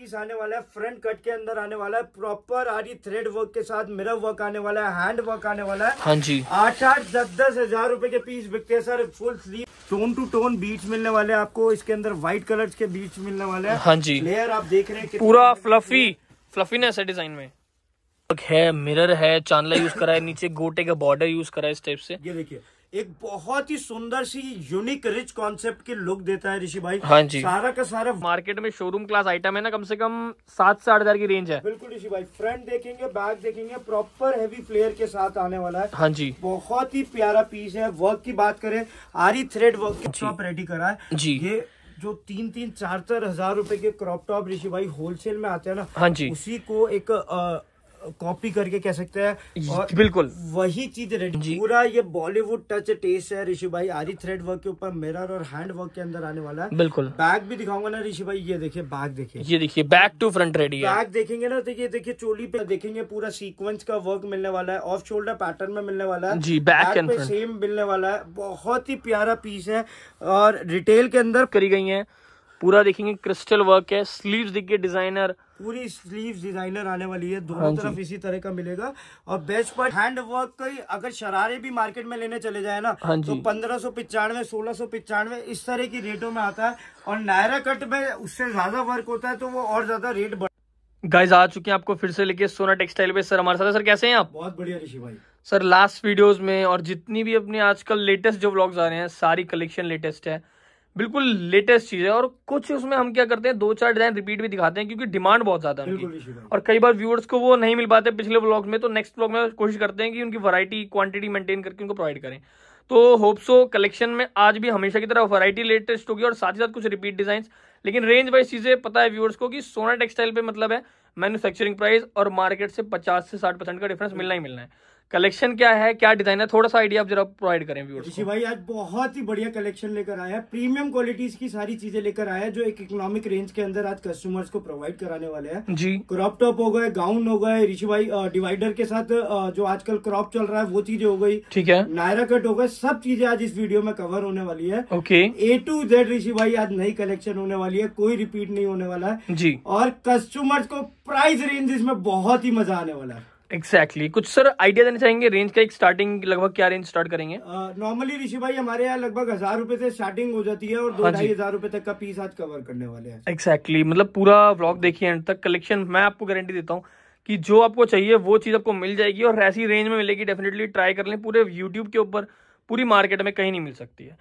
Piece आने वाला है फ्रंट कट के अंदर आने वाला है प्रॉपर आरी थ्रेड वर्क के साथ मिरर वर्क आने वाला है हैंड वर्क आने वाला है हाँ जी आठ आठ दस दस हजार रूपए के पीस बिकते हैं sir full sleeve tone to tone बीच मिलने वाले आपको इसके अंदर व्हाइट कलर के बीच मिलने वाले हैं हाँ जी लेयर आप देख रहे हैं पूरा फ्लफी फ्लफीनेस है डिजाइन में है मिरर है चांदला यूज करा है नीचे गोटे का बॉर्डर यूज करा है इस टाइप से ये देखिए एक बहुत ही सुंदर सी यूनिक रिच कॉन्सेप्ट की लुक देता है ऋषि भाई हाँ जी सारा का सारा मार्केट में शोरूम क्लास आइटम है ना कम से कम सात से आठ हजार की रेंज है बिल्कुल ऋषि भाई फ्रंट देखेंगे बैक देखेंगे प्रॉपर हैवी फ्लेयर के साथ आने वाला है हाँ जी बहुत ही प्यारा पीस है वर्क की बात करें आरी थ्रेड वर्क टॉप रेडी करा है जी ये जो तीन तीन चार चार हजार रूपए के क्रॉप टॉप ऋषि भाई होलसेल में आते हैं ना हाँ जी उसी को एक कॉपी करके कह सकते हैं और बिल्कुल वही चीज रेडी पूरा ये बॉलीवुड टच टेस्ट है ऋषि भाई आरी थ्रेड वर्क के ऊपर मिरर और हैंड वर्क के अंदर आने वाला है बिल्कुल बैग भी दिखाऊंगा ना ऋषि भाई ये देखिए बैग देखिए ये देखिए back to front ready bag देखेंगे ना तो ये देखिए चोली पे देखेंगे पूरा सीक्वेंस का वर्क मिलने वाला है ऑफ शोल्डर पैटर्न में मिलने वाला है जी बैक सेम मिलने वाला है बहुत ही प्यारा पीस है और रिटेल के अंदर करी गई है पूरा देखेंगे क्रिस्टल वर्क है स्लीव्स देखिए डिजाइनर पूरी स्लीव डिजाइनर आने वाली है दोनों हाँ तरफ इसी तरह का मिलेगा और बेस्ट पर हैंड वर्क का अगर शरारे भी मार्केट में लेने चले जाए ना हाँ तो पंद्रह सौ पिचानवे सोलह सौ पिचानवे इस तरह की रेटों में आता है और नायरा कट में उससे ज्यादा वर्क होता है तो वो और ज्यादा रेट बढ़ गाइज आ चुके हैं आपको फिर से लेके सोना टेक्सटाइल पे सर हमारे साथ सर कैसे हैं आप बहुत बढ़िया ऋषि भाई सर लास्ट वीडियोस में और जितनी भी अपने आजकल लेटेस्ट जो ब्लॉग्स आ रहे हैं सारी कलेक्शन लेटेस्ट है बिल्कुल लेटेस्ट चीज है और कुछ उसमें हम क्या करते हैं दो चार डिजाइन रिपीट भी दिखाते हैं क्योंकि डिमांड बहुत ज्यादा है और कई बार व्यूअर्स को वो नहीं मिल पाते पिछले ब्लॉग में तो नेक्स्ट ब्लॉग में कोशिश करते हैं कि उनकी वरायटी क्वांटिटी मेंटेन करके उनको प्रोवाइड करें तो होप्सो कलेक्शन में आज भी हमेशा की तरह वरायटी लेटेस्ट होगी और साथ ही साथ कुछ रिपीट डिजाइन लेकिन रेंज वाइज चीजें पता है व्यूअर्स को कि सोना टेक्सटाइल पे मतलब है मैन्युफैक्चरिंग प्राइस और मार्केट से पचास से साठ परसेंट का डिफरेंस मिलना ही मिलना है कलेक्शन क्या है क्या डिजाइन है थोड़ा सा आइडिया आप जरा प्रोवाइड करें ऋषि भाई आज बहुत ही बढ़िया कलेक्शन लेकर आया है प्रीमियम क्वालिटीज की सारी चीजें लेकर आया है जो एक इकोनॉमिक रेंज के अंदर आज कस्टमर्स को प्रोवाइड कराने वाले हैं जी क्रॉप टॉप हो गए गाउन हो गए ऋषि भाई डिवाइडर के साथ जो आजकल क्रॉप चल रहा है वो चीजें हो गई ठीक है नायरा कट हो गए सब चीजें आज इस वीडियो में कवर होने वाली है okay A to Z Rishi भाई आज नई कलेक्शन होने वाली है कोई रिपीट नहीं होने वाला है जी और कस्टमर्स को प्राइस रेंज इसमें बहुत ही मजा आने वाला है एग्जैक्टली exactly. कुछ सर आइडिया देना चाहेंगे रेंज का एक स्टार्टिंग लगभग क्या रेंज स्टार्ट करेंगे नॉर्मली ऋषि भाई हमारे यहाँ लगभग हजार रुपए से स्टार्टिंग हो जाती है और दो हाँ ढाई हजार रुपए तक का पीस आज कवर करने वाले हैं एग्जैक्टली exactly. मतलब पूरा व्लॉग देखिए एंड तक कलेक्शन मैं आपको गारंटी देता हूँ कि जो आपको चाहिए वो चीज़ आपको मिल जाएगी और ऐसी रेंज में मिलेगी डेफिनेटली ट्राई कर लें पूरे यूट्यूब के ऊपर पूरी मार्केट में कहीं नहीं मिल सकती है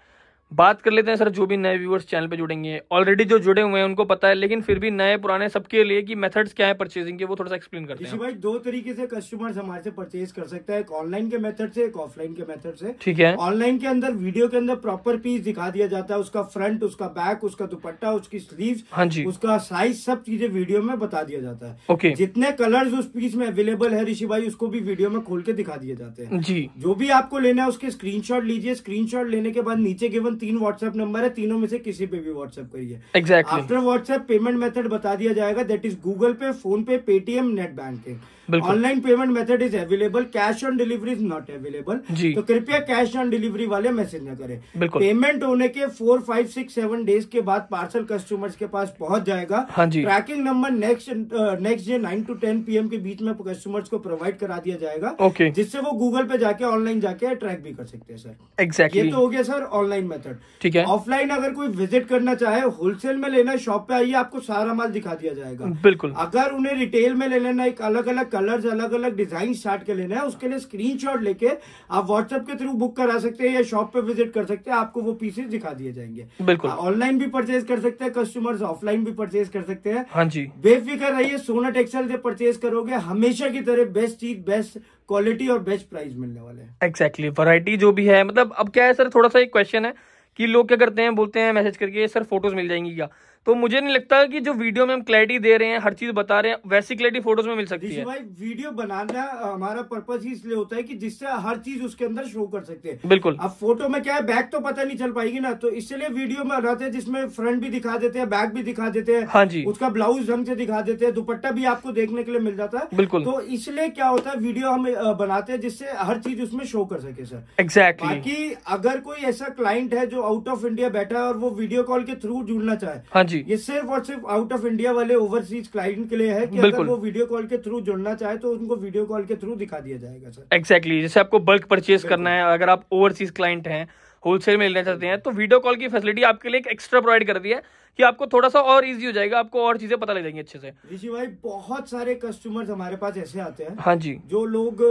बात कर लेते हैं सर जो भी नए व्यूअर्स चैनल पे जुड़ेंगे ऑलरेडी जो जुड़े हुए हैं उनको पता है लेकिन फिर भी नए पुराने सबके लिए कि मेथड्स क्या है परचेजिंग के वो थोड़ा सा एक्सप्लेन करते हैं भाई दो तरीके से कस्टमर्स हमारे से परचेज कर सकता है एक ऑनलाइन के मेथड से एक ऑफलाइन के मेथड से ठीक है ऑनलाइन के अंदर वीडियो के अंदर प्रॉपर पीस दिखा दिया जाता है उसका फ्रंट उसका बैक उसका दुपट्टा उसकी स्लीव हाँ जी उसका साइज सब चीजें वीडियो में बता दिया जाता है ओके जितने कलर उस पीस में अवेलेबल है ऋषि भाई उसको भी वीडियो में खोल के दिखा दिए जाते हैं जी जो भी आपको लेना है उसके स्क्रीन लीजिए स्क्रीन लेने के बाद नीचे गिवन तीन व्हाट्सएप नंबर है तीनों में से किसी पे भी व्हाट्सएप करिए exactly after WhatsApp payment method बता दिया जाएगा that is Google Pay PhonePe Paytm net banking online payment method is available cash on delivery is not available तो कृपया कैश ऑन डिलीवरी वाले मैसेज न करें पेमेंट होने के four five six seven days के बाद पार्सल कस्टमर्स के पास पहुंच जाएगा हाँ tracking number next next day nine to ten PM के बीच में कस्टमर्स को प्रोवाइड करा दिया जाएगा okay. जिससे वो गूगल पे जाके ऑनलाइन जाके ट्रैक भी कर सकते हैं सर एग्जैक्टली exactly. ये तो हो गया सर ऑनलाइन मेथड ठीक है ऑफलाइन अगर कोई विजिट करना चाहे होलसेल में लेना शॉप पे आइए आपको सारा माल दिखा दिया जाएगा बिल्कुल अगर उन्हें रिटेल में ले लेना एक अलग अलग कलर्स अलग अलग डिजाइन स्टार्ट कर लेना है उसके लिए स्क्रीनशॉट लेके आप व्हाट्सएप के थ्रू बुक करा सकते हैं या शॉप पे विजिट कर सकते हैं आपको वो पीसेज दिखा दिए जाएंगे ऑनलाइन भी परचेज कर सकते हैं कस्टमर्स ऑफलाइन भी परचेज कर सकते हैं हाँ जी बेफिक्र रहिए सोना टेक्सटाइल से परचेज करोगे हमेशा की तरह बेस्ट चीज बेस्ट क्वालिटी और बेस्ट प्राइस मिलने वाले हैं एक्जैक्टली वरायटी जो भी है मतलब अब क्या है सर थोड़ा सा एक क्वेश्चन है कि लोग क्या करते हैं बोलते हैं मैसेज करके सर फोटोज मिल जाएंगी क्या तो मुझे नहीं लगता कि जो वीडियो में हम क्लैरिटी दे रहे हैं हर चीज बता रहे हैं वैसी क्लैरिटी फोटोज में मिल सकती है भाई वीडियो बनाना हमारा पर्पज ही इसलिए होता है कि जिससे हर चीज उसके अंदर शो कर सकते हैं बिल्कुल अब फोटो में क्या है बैक तो पता नहीं चल पाएगी ना तो इसलिए वीडियो में बनाते हैं जिसमें फ्रंट भी दिखा देते हैं बैक भी दिखा देते हैं हाँ जी उसका ब्लाउज ढंग से दिखा देते हैं दुपट्टा भी आपको देखने के लिए मिल जाता है बिल्कुल तो इसलिए क्या होता है वीडियो हम बनाते हैं जिससे हर चीज उसमें शो कर सके सर एग्जैक्टली बाकी अगर कोई ऐसा क्लाइंट है जो आउट ऑफ इंडिया बैठा है और वो वीडियो कॉल के थ्रू जुड़ना चाहे हाँ जी ये सिर्फ और सिर्फ आउट ऑफ इंडिया वाले ओवरसीज क्लाइंट के लिए है कि बिल्कुल अगर वो वीडियो कॉल के थ्रू जुड़ना चाहे तो उनको वीडियो कॉल के थ्रू दिखा दिया जाएगा सर एक्जैक्टली exactly. जैसे आपको बल्क परचेज करना है अगर आप ओवरसीज क्लाइंट हैं होलसेल में लेना चाहते हैं तो वीडियो कॉल की फैसिलिटी आपके लिए एक एक्स्ट्रा प्रोवाइड कर दी है कि आपको थोड़ा सा और इजी हो जाएगा आपको और चीजें पता लग जाएंगी अच्छे से ऋषि भाई बहुत सारे कस्टमर्स हमारे पास ऐसे आते हैं हाँ जी जो लोग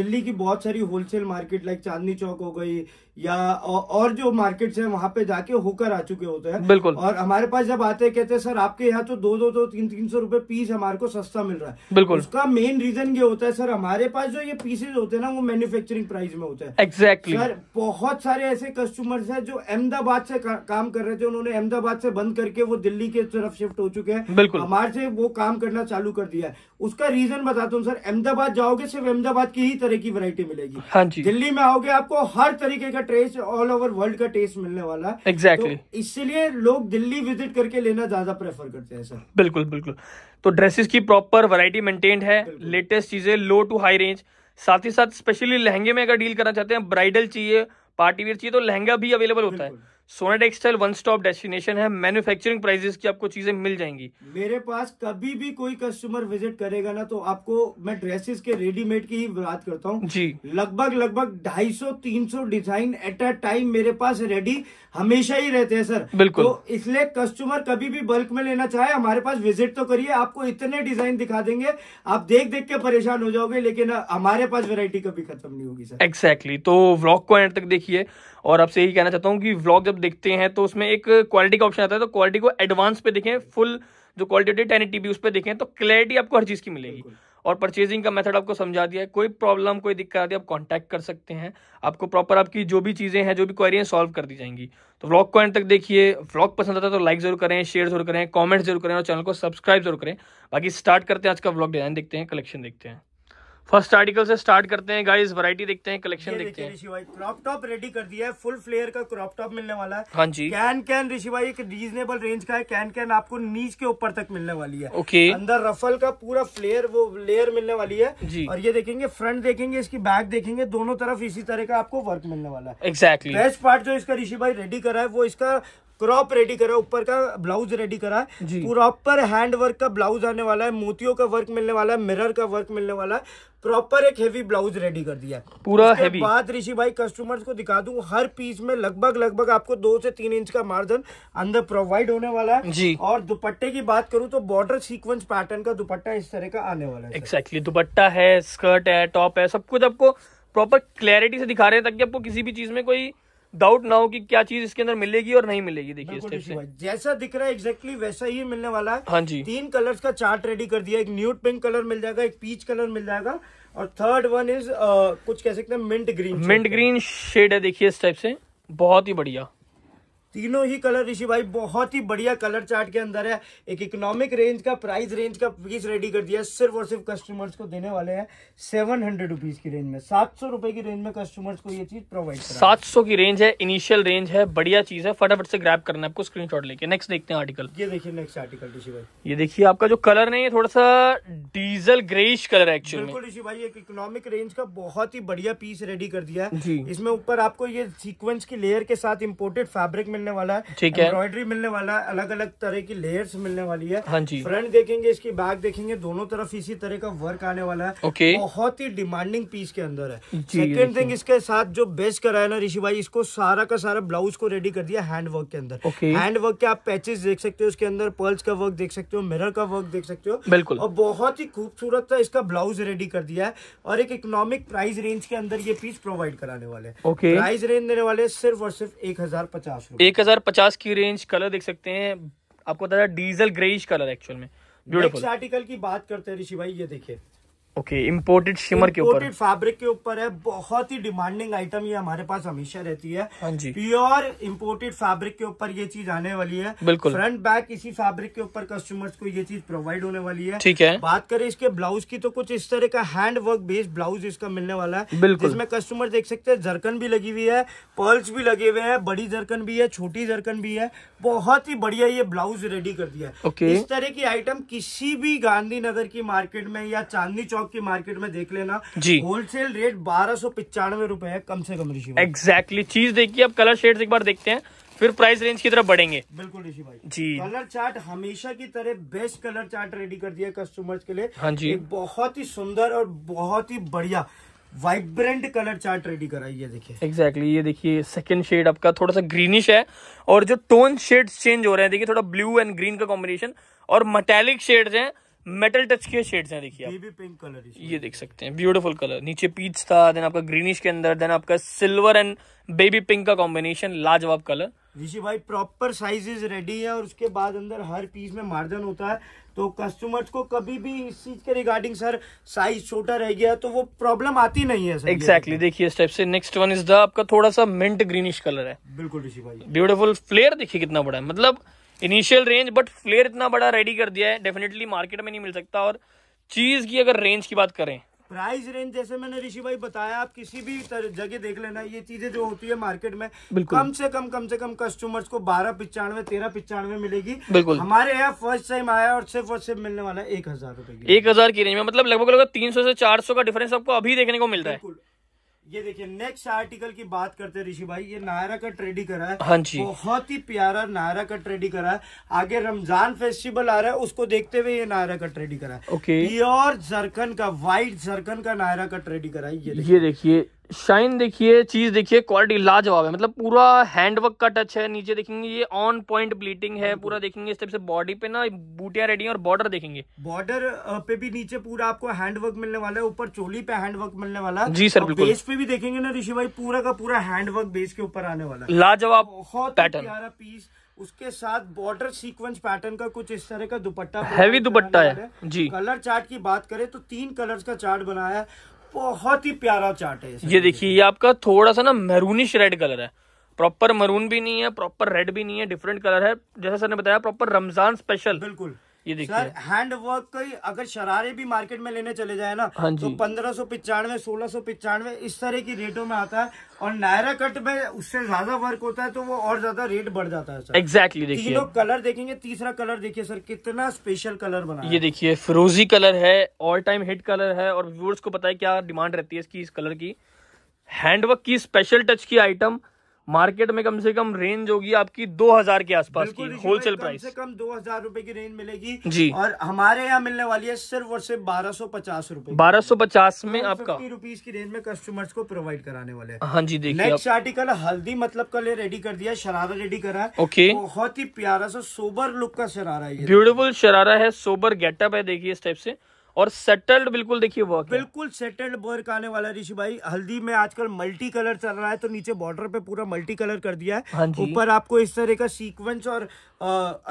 दिल्ली की बहुत सारी wholesale market like Chandni Chowk हो गई या और जो मार्केट है वहां पे जाके होकर आ चुके होते हैं बिल्कुल और हमारे पास जब आते हैं कहते हैं सर आपके यहाँ तो दो दो दो तीन तीन सौ रुपए पीस हमारे को सस्ता मिल रहा है बिल्कुल उसका मेन रीजन ये होता है सर हमारे पास जो ये पीसेज होते हैं ना वो मैन्युफैक्चरिंग प्राइस में होते हैं एग्जैक्टली exactly. सर बहुत सारे ऐसे कस्टमर्स है जो अहमदाबाद से का, काम कर रहे थे उन्होंने अहमदाबाद से बंद करके वो दिल्ली के तरफ शिफ्ट हो चुके हैं बिल्कुल हमारे से वो काम करना चालू कर दिया है उसका रीजन बताता हूँ सर अहमदाबाद जाओगे सिर्फ अहमदाबाद की ही तरह की वरायटी मिलेगी हाँ जी दिल्ली में आओगे आपको हर तरीके का टेस्ट ऑल ओवर वर्ल्ड का टेस्ट मिलने वाला है एग्जैक्टली exactly. तो इसलिए लोग दिल्ली विजिट करके लेना ज्यादा प्रेफर करते हैं सर बिल्कुल बिल्कुल तो ड्रेसेस की प्रॉपर वैरायटी मेंटेन्ड है लेटेस्ट चीजें लो टू हाई रेंज साथ ही साथ स्पेशली लहंगे में अगर डील करना चाहते हैं ब्राइडल चाहिए पार्टी वेयर चाहिए तो लहंगा भी अवेलेबल होता है Sona textile one stop destination है मैन्युफैक्चरिंग प्राइसेस की आपको चीजें मिल जाएंगी मेरे पास कभी भी कोई कस्टमर विजिट करेगा ना तो आपको मैं ड्रेसेस के रेडीमेड की ही बात करता हूँ जी लगभग लगभग 250-300 डिजाइन एट अ टाइम मेरे पास रेडी हमेशा ही रहते हैं सर बिल्कुल तो इसलिए कस्टमर कभी भी बल्क में लेना चाहे हमारे पास विजिट तो करिए आपको इतने डिजाइन दिखा देंगे आप देख देख के परेशान हो जाओगे लेकिन हमारे पास वेरायटी कभी खत्म नहीं होगी सर एक्सैक्टली exactly. तो व्लॉग को एंड तक देखिए और आपसे यही कहना चाहता हूँ कि व्लॉग जब देखते हैं तो उसमें एक क्वालिटी का ऑप्शन आता है तो क्वालिटी को एडवांस पे देखें फुल जो क्वालिटी होती है टेन उस पर देखें तो क्लैरिटी आपको हर चीज़ की मिलेगी और परचेजिंग का मेथड आपको समझा दिया है कोई प्रॉब्लम कोई दिक्कत आती है आप कांटेक्ट कर सकते हैं आपको प्रॉपर आपकी जो भी चीज़ें हैं जो भी क्वारी हैं सॉल्व कर दी जाएंगी तो व्लॉग को एंड तक देखिए व्लॉग पसंद आता है तो लाइक जरूर करें शेयर जरूर करें कमेंट जरूर करें और चैनल को सब्सक्राइब जरूर करें बाकी स्टार्ट करते हैं आज का व्लॉग डिजाइन देखते हैं कलेक्शन देखते हैं फर्स्ट आर्टिकल से स्टार्ट करते हैं गाइस वैरायटी देखते हैं कलेक्शन देखते हैं ऋषि भाई क्रॉप टॉप रेडी कर दिया है फुल फ्लेयर का क्रॉप टॉप मिलने वाला है हाँ जी कैन कैन ऋषि भाई एक रीजनेबल रेंज का है कैन कैन आपको नीच के ऊपर तक मिलने वाली है ओके अंदर रफल का पूरा फ्लेयर वो लेयर मिलने वाली है जी और ये देखेंगे फ्रंट देखेंगे इसकी बैक देखेंगे दोनों तरफ इसी तरह का आपको वर्क मिलने वाला है एक्जैक्टली बेस्ट पार्ट जो इसका ऋषि भाई रेडी करा है वो इसका क्रॉप रेडी करा ऊपर का ब्लाउज रेडी करा है प्रॉपर हैंड वर्क का ब्लाउज आने वाला है मोतियों का वर्क मिलने वाला है मिरर का वर्क मिलने वाला है प्रॉपर एक हेवी ब्लाउज रेडी कर दिया पूरा हेवी बात ऋषि भाई कस्टमर्स को दिखा दूं हर पीस में लगभग लगभग आपको दो से तीन इंच का मार्जिन अंदर प्रोवाइड होने वाला है जी और दुपट्टे की बात करूं तो बॉर्डर सीक्वेंस पैटर्न का दुपट्टा इस तरह का आने वाला है एक्सैक्टली exactly, दुपट्टा है स्कर्ट है टॉप है सब कुछ आपको प्रॉपर क्लैरिटी से दिखा रहे हैं ताकि आपको किसी भी चीज में कोई डाउट ना हो कि क्या चीज इसके अंदर मिलेगी और नहीं मिलेगी देखिए से जैसा दिख रहा है एक्जेक्टली वैसा ही मिलने वाला है हाँ जी तीन कलर्स का चार्ट रेडी कर दिया एक न्यूट पिंक कलर मिल जाएगा एक पीच कलर मिल जाएगा और थर्ड वन इज कुछ कह सकते हैं mint green mint green shade है देखिए इस टाइप से बहुत ही बढ़िया तीनों ही कलर ऋषि भाई बहुत ही बढ़िया कलर चार्ट के अंदर है एक इकोनॉमिक रेंज का प्राइस रेंज का पीस रेडी कर दिया सिर्फ और सिर्फ कस्टमर्स को देने वाले हैं सेवन हंड्रेड रुपीज की रेंज में सात सौ रुपए की रेंज में कस्टमर्स को ये चीज प्रोवाइड सात सौ की रेंज है इनिशियल रेंज है बढ़िया चीज है फटाफट से ग्रैप करना है आपको स्क्रीन लेके नेक्स्ट देखते हैं आर्टिकल ये देखिए नेक्स्ट आर्टिकल ऋषि भाई ये देखिए आपका जो कलर नहीं है थोड़ा सा डीजल ग्रेश कलर है एक्चुअली बिल्कुल ऋषि भाई एक इकोनॉमिक रेंज का बहुत ही बढ़िया पीस रेडी कर दिया है इसमें ऊपर आपको ये सीक्वेंस की लेयर के साथ इम्पोर्टेड फेब्रिक मिलने मिलने वाला है ठीक है एम्ब्रॉयडरी मिलने वाला है अलग अलग तरह की लेयर्स मिलने वाली है हाँ जी फ्रंट देखेंगे इसकी बैक देखेंगे दोनों तरफ इसी तरह का वर्क आने वाला है ओके बहुत ही डिमांडिंग पीस के अंदर है सेकेंड थिंग इसके साथ जो बेस्ट कराया ना ऋषि भाई इसको सारा का सारा ब्लाउज को रेडी कर दिया हैंड वर्क के अंदर हैंड वर्क के आप पैचेस देख सकते हो इसके अंदर पर्ल्स का वर्क देख सकते हो मिरर का वर्क देख सकते हो बिल्कुल और बहुत ही खूबसूरत था इसका ब्लाउज रेडी कर दिया है और एक इकोनॉमिक प्राइस रेंज के अंदर ये पीस प्रोवाइड कराने वाले ओके प्राइस रेंज देने वाले सिर्फ और सिर्फ एक हजार पचास रूपए एक हजार पचास की रेंज कलर देख सकते हैं आपको बता डीजल ग्रेइश कलर एक्चुअल में ब्यूटीफुल आर्टिकल की बात करते हैं ऋषि भाई ये देखिए ओके इम्पोर्टेड शिमर के ऊपर फैब्रिक के ऊपर है बहुत ही डिमांडिंग आइटम ये हमारे पास हमेशा रहती है हाँ जी प्योर इम्पोर्टेड फैब्रिक के ऊपर ये चीज आने वाली है बिल्कुल फ्रंट बैक इसी फैब्रिक के ऊपर कस्टमर्स को ये चीज प्रोवाइड होने वाली है ठीक है बात करें इसके ब्लाउज की तो कुछ इस तरह का हैंड वर्क बेस्ड ब्लाउज इसका मिलने वाला है बिल्कुल इसमें कस्टमर देख सकते हैं जरकन भी लगी हुई है पर्ल्स भी लगे हुए है बड़ी जरकन भी है छोटी जरकन भी है बहुत ही बढ़िया ये ब्लाउज रेडी कर दिया है इस तरह की आइटम किसी भी गांधीनगर की मार्केट में या चांदनी चौक स्टॉक की मार्केट में देख लेना जी होलसेल रेट बारह सौ पिचानवे रूपए है कम से कम ऋषि एग्जैक्टली चीज देखिए आप कलर शेड एक बार देखते हैं फिर प्राइस रेंज की तरफ बढ़ेंगे बिल्कुल ऋषि भाई जी कलर चार्ट हमेशा की तरह बेस्ट कलर चार्ट रेडी कर दिया कस्टमर्स के लिए हाँ जी बहुत ही सुंदर और बहुत ही बढ़िया वाइब्रेंट कलर चार्ट रेडी कराई है देखिए एग्जैक्टली exactly, ये देखिए सेकंड शेड आपका थोड़ा सा ग्रीनिश है और जो टोन शेड चेंज हो रहे हैं देखिए थोड़ा ब्लू एंड ग्रीन का कॉम्बिनेशन और मटेलिक शेड हैं मेटल टच के शेड्स हैं देखिए बेबी पिंक कलर ये देख सकते हैं ब्यूटीफुल कलर नीचे पीच था देन आपका ग्रीनिश के अंदर देन आपका सिल्वर एंड बेबी पिंक का कॉम्बिनेशन लाजवाब कलर ऋषि भाई प्रॉपर साइजेस रेडी है और उसके बाद अंदर हर पीस में मार्जिन होता है तो कस्टमर्स को कभी भी इस चीज के रिगार्डिंग सर साइज छोटा रह गया तो वो प्रॉब्लम आती नहीं है एक्सैक्टली देखिए इस टाइप से नेक्स्ट वन इज द आपका थोड़ा सा मिंट ग्रीनिश कलर है बिल्कुल ऋषि भाई ब्यूटीफुल फ्लेयर देखिए कितना बड़ा है मतलब इनिशियल रेंज बट फ्लेयर इतना बड़ा रेडी कर दिया है डेफिनेटली मार्केट में नहीं मिल सकता और चीज की अगर रेंज की बात करें प्राइस रेंज जैसे मैंने ऋषि भाई बताया आप किसी भी जगह देख लेना ये चीजें जो होती है मार्केट में कम से कम कम से कम कस्टमर्स को बारह पिचानवे तेरह पिचानवे मिलेगी बिल्कुल हमारे यहाँ फर्स्ट टाइम आया और सिर्फ और सिर्फ मिलने वाला है एक हजार रुपए एक हजार की रेंज में मतलब लगभग लगभग तीन सौ से चार सौ का डिफरेंस आपको अभी देखने को मिल रहा है ये देखिए नेक्स्ट आर्टिकल की बात करते हैं ऋषि भाई ये नायरा का ट्रेडी करा है हाँ जी बहुत ही प्यारा नायरा का ट्रेडी करा है आगे रमजान फेस्टिवल आ रहा है उसको देखते हुए ये नायरा का ट्रेडी करा है ओके प्योर जरकन का व्हाइट जरकन का नायरा का ट्रेडी करा है ये देखिए शाइन देखिए चीज़ देखिए क्वालिटी लाजवाब है मतलब पूरा हैंडवर्क का टच है नीचे देखेंगे ये ऑन पॉइंट ब्लीटिंग है पूरा देखेंगे इस टाइप से बॉडी पे ना बूटियां रेडी और बॉर्डर देखेंगे बॉर्डर पे भी नीचे पूरा आपको हैंडवर्क मिलने वाला है ऊपर चोली पे हैंडवर्क मिलने वाला है जी सर बिल्कुल बेस पे भी देखेंगे ना ऋषि भाई पूरा का पूरा हैंडवर्क बेस के ऊपर आने वाला है लाजवाब बहुत प्यारा पीस उसके साथ बॉर्डर सीक्वेंस पैटर्न का कुछ इस तरह का दुपट्टा हैवी दुपट्टा है जी कलर चार्ट की बात करें तो तीन कलर्स का चार्ट बनाया है बहुत ही प्यारा चार्ट है ये देखिए ये आपका थोड़ा सा ना मेहरूनिश रेड कलर है प्रॉपर मरून भी नहीं है प्रॉपर रेड भी नहीं है डिफरेंट कलर है जैसा सर ने बताया प्रॉपर रमजान स्पेशल बिल्कुल ये देखिए सर हैंड वर्क कई अगर शरारे भी मार्केट में लेने चले जाए ना हाँ तो पंद्रह सौ पिचानवे सोलह सौ पिचानवे इस तरह की रेटों में आता है और नायरा कट में उससे ज्यादा वर्क होता है तो वो और ज्यादा रेट बढ़ जाता है एग्जैक्टली exactly, तो देखिए लोग कलर देखेंगे तीसरा कलर देखिए सर कितना स्पेशल कलर बना ये देखिए फिरोजी कलर है ऑल टाइम हिट कलर है और व्यूअर्स को पता है क्या डिमांड रहती है इसकी इस कलर की हैंडवर्क की स्पेशल टच की आइटम मार्केट में कम से कम रेंज होगी आपकी 2000 के आसपास की होलसेल प्राइस से कम 2000 रुपए की रेंज मिलेगी जी और हमारे यहाँ मिलने वाली है सिर्फ और सिर्फ बारह सौ पचास बारह सौ पचास में आपका रुपीज की रेंज में कस्टमर्स को प्रोवाइड कराने वाले हाँ जी देखिए नेक्स्ट आर्टिकल हल्दी मतलब कल रेडी कर दिया शरारा रेडी करा है ओके बहुत ही प्यारा सा सोबर लुक का शरारा है ब्यूटिफुल शरारा है सोबर गेटअप है देखिए इस टाइप से और सेटल्ड बिल्कुल देखिए वर्क बिल्कुल सेटल्ड वर्क आने वाला ऋषि भाई हल्दी में आजकल मल्टी कलर चल रहा है तो नीचे बॉर्डर पे पूरा मल्टी कलर कर दिया है हाँ ऊपर आपको इस तरह का सीक्वेंस और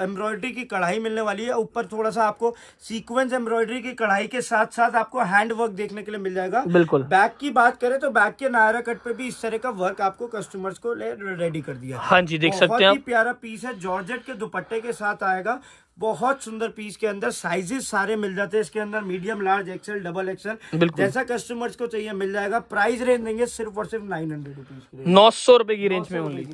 एम्ब्रॉयडरी की कढ़ाई मिलने वाली है ऊपर थोड़ा सा आपको सीक्वेंस एम्ब्रॉयडरी की कढ़ाई के साथ साथ आपको हैंड वर्क देखने के लिए मिल जाएगा बिल्कुल बैक की बात करें तो बैक के नायरा कट पे भी इस तरह का वर्क आपको कस्टमर्स को रेडी कर दिया हाँ जी देख सकते हैं प्यारा पीस है जॉर्ज के दुपट्टे के साथ आएगा बहुत सुंदर पीस के अंदर साइजेस सारे मिल जाते हैं इसके अंदर medium large XL double XL जैसा कस्टमर्स को चाहिए मिल जाएगा प्राइस रेंज देंगे सिर्फ और सिर्फ नाइन हंड्रेड रुपीज नौ सौ रुपए की रेंज में ओनली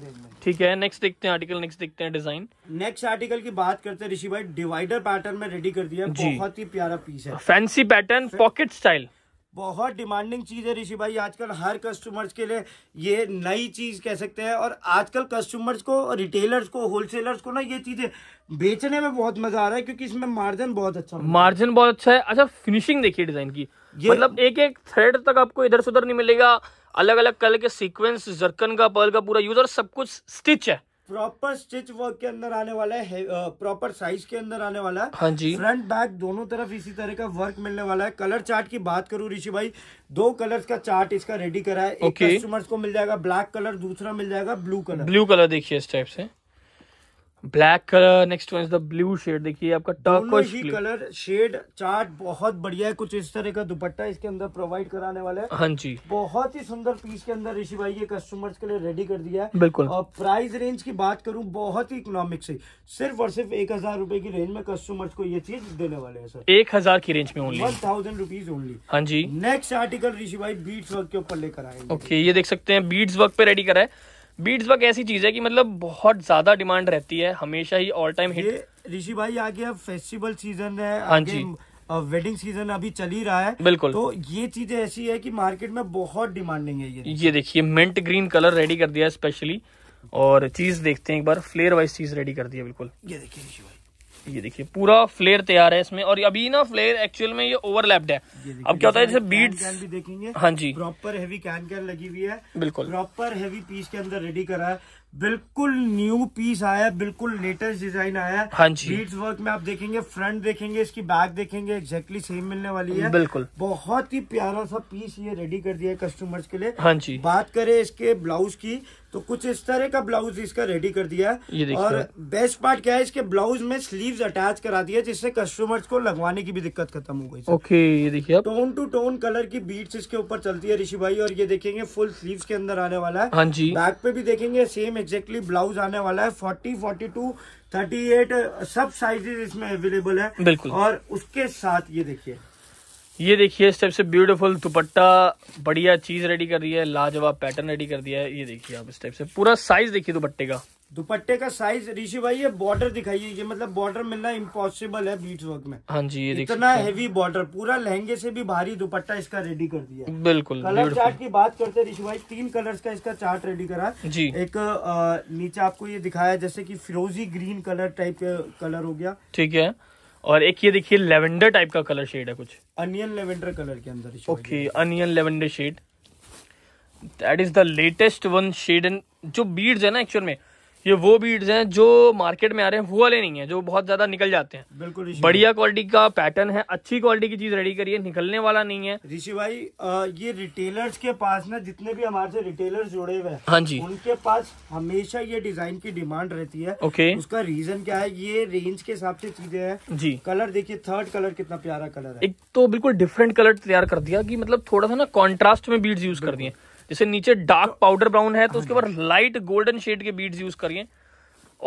ठीक है नेक्स्ट देखते हैं आर्टिकल नेक्स्ट देखते हैं डिजाइन नेक्स्ट आर्टिकल की बात करते हैं ऋषि भाई डिवाइडर पैटर्न में रेडी कर दिया बहुत ही प्यारा पीस है फैंसी पैटर्न पॉकेट स्टाइल बहुत डिमांडिंग चीज़ है ऋषि भाई आजकल हर कस्टमर्स के लिए ये नई चीज़ कह सकते हैं और आजकल कस्टमर्स को रिटेलर्स को होलसेलर्स को ना ये चीज़ें बेचने में बहुत मजा आ रहा है क्योंकि इसमें मार्जिन बहुत अच्छा मार्जिन बहुत अच्छा है अच्छा फिनिशिंग देखिए डिजाइन की ये मतलब एक एक थ्रेड तक आपको इधर से उधर नहीं मिलेगा अलग अलग कलर के सीक्वेंस जरकन का पर्ल का पूरा यूज और सब कुछ स्टिच है प्रॉपर स्टिच वर्क के अंदर आने वाला है प्रॉपर साइज के अंदर आने वाला है हाँ जी फ्रंट बैक दोनों तरफ इसी तरह का वर्क मिलने वाला है कलर चार्ट की बात करूं ऋषि भाई दो कलर्स का चार्ट इसका रेडी करा है एक कस्टमर्स को मिल जाएगा ब्लैक कलर दूसरा मिल जाएगा ब्लू कलर ब्लू कलर देखिए इस टाइप से black colour next one is the blue shade देखिए आपका टर्कोइश ही कलर शेड चार्ट बहुत बढ़िया है कुछ इस तरह का दुपट्टा इसके अंदर प्रोवाइड कराने वाला है हाँ जी बहुत ही सुंदर पीस के अंदर ऋषि भाई ये कस्टमर्स के लिए रेडी कर दिया है बिल्कुल और प्राइस रेंज की बात करूं बहुत ही इकोनॉमिक से सिर्फ और सिर्फ एक हजार रूपए की रेंज में कस्टमर्स को ये चीज देने वाले है सर एक हजार की रेंज में only one thousand rupees only हाँ जी नेक्स्ट आर्टिकल ऋषि भाई बीट्स वर्क के ऊपर लेकर आए ओके ये देख सकते हैं बीट्स वर्क पे रेडी करा है बीट्स वर्क ऐसी चीज है कि मतलब बहुत ज्यादा डिमांड रहती है हमेशा ही ऑल टाइम हिट ऋषि भाई आगे अब फेस्टिवल सीजन है हाँ जी वेडिंग सीजन अभी चल ही रहा है बिल्कुल तो ये चीजें ऐसी है कि मार्केट में बहुत डिमांडिंग है ये ये देखिए मिंट ग्रीन कलर रेडी कर दिया स्पेशली और चीज देखते हैं एक बार फ्लेयर वाइज चीज रेडी कर दिया बिल्कुल ये देखिए ऋषि भाई ये देखिए पूरा फ्लेयर तैयार है इसमें और अभी ना फ्लेयर एक्चुअल में ये ओवरलैप्ड है अब क्या होता है जैसे कैन भी देखेंगे हाँ जी प्रॉपर हैवी कैन कैन लगी हुई है बिल्कुल प्रॉपर हैवी पीस के अंदर रेडी करा है बिल्कुल न्यू पीस आया है बिल्कुल लेटेस्ट डिजाइन आया हाँ जी वर्क में आप देखेंगे फ्रंट देखेंगे इसकी बैक देखेंगे एग्जैक्टली सेम मिलने वाली है बिल्कुल बहुत ही प्यारा सा पीस ये रेडी कर दिया है कस्टमर्स के लिए हाँ जी बात करें इसके ब्लाउज की तो कुछ इस तरह का ब्लाउज इसका रेडी कर दिया है और बेस्ट पार्ट क्या है इसके ब्लाउज में स्लीव अटैच करा दिया जिससे कस्टमर्स को लगवाने की भी दिक्कत खत्म हो गई ओके ये देखिए टोन टू टोन कलर की बीट्स इसके ऊपर चलती है ऋषि भाई और ये देखेंगे फुल स्लीव के अंदर आने वाला है बैक हाँ पे भी देखेंगे सेम एग्जैक्टली ब्लाउज आने वाला है forty forty two thirty eight सब साइजेस इसमें अवेलेबल है बिल्कुल और उसके साथ ये देखिए ये देखिए इस टाइप से ब्यूटीफुल दुपट्टा बढ़िया चीज रेडी कर रही है लाजवाब पैटर्न रेडी कर दिया है ये देखिए आप इस टाइप से पूरा साइज देखिए दुपट्टे का दुपट्टे का साइज ऋषि भाई ये बॉर्डर दिखाइए ये मतलब बॉर्डर मिलना इम्पॉसिबल है बीट्स वर्क में हाँ जी ये इतना हैवी बॉर्डर पूरा लहंगे से भी भारी दुपट्टा इसका रेडी कर दिया बिल्कुल कलर चार्ट की बात करते हैं ऋषि भाई तीन कलर्स का इसका चार्ट रेडी करा जी एक आ, नीचे आपको ये दिखाया जैसे की फिरोजी ग्रीन कलर टाइप कलर हो गया ठीक है और एक ये देखिए लेवेंडर टाइप का कलर शेड है कुछ अनियन लेवेंडर कलर के अंदर okay onion lavender shade that is the latest one shade and जो बीड्स है ना एक्चुअल में ये वो बीड्स हैं जो मार्केट में आ रहे हैं वो वाले नहीं है जो बहुत ज्यादा निकल जाते हैं बिल्कुल बढ़िया क्वालिटी का पैटर्न है अच्छी क्वालिटी की चीज रेडी करिए निकलने वाला नहीं है ऋषि भाई ये रिटेलर्स के पास ना जितने भी हमारे से रिटेलर्स जुड़े हुए हैं हाँ जी उनके पास हमेशा ये डिजाइन की डिमांड रहती है ओके उसका रीजन क्या है ये रेंज के हिसाब से चीजें है जी कलर देखिये थर्ड कलर कितना प्यारा कलर है एक तो बिल्कुल डिफरेंट कलर तैयार कर दिया की मतलब थोड़ा सा ना कॉन्ट्रास्ट में बीड्स यूज कर दिए जैसे नीचे डार्क पाउडर ब्राउन है तो oh उसके ऊपर लाइट गोल्डन शेड के बीड्स यूज करिए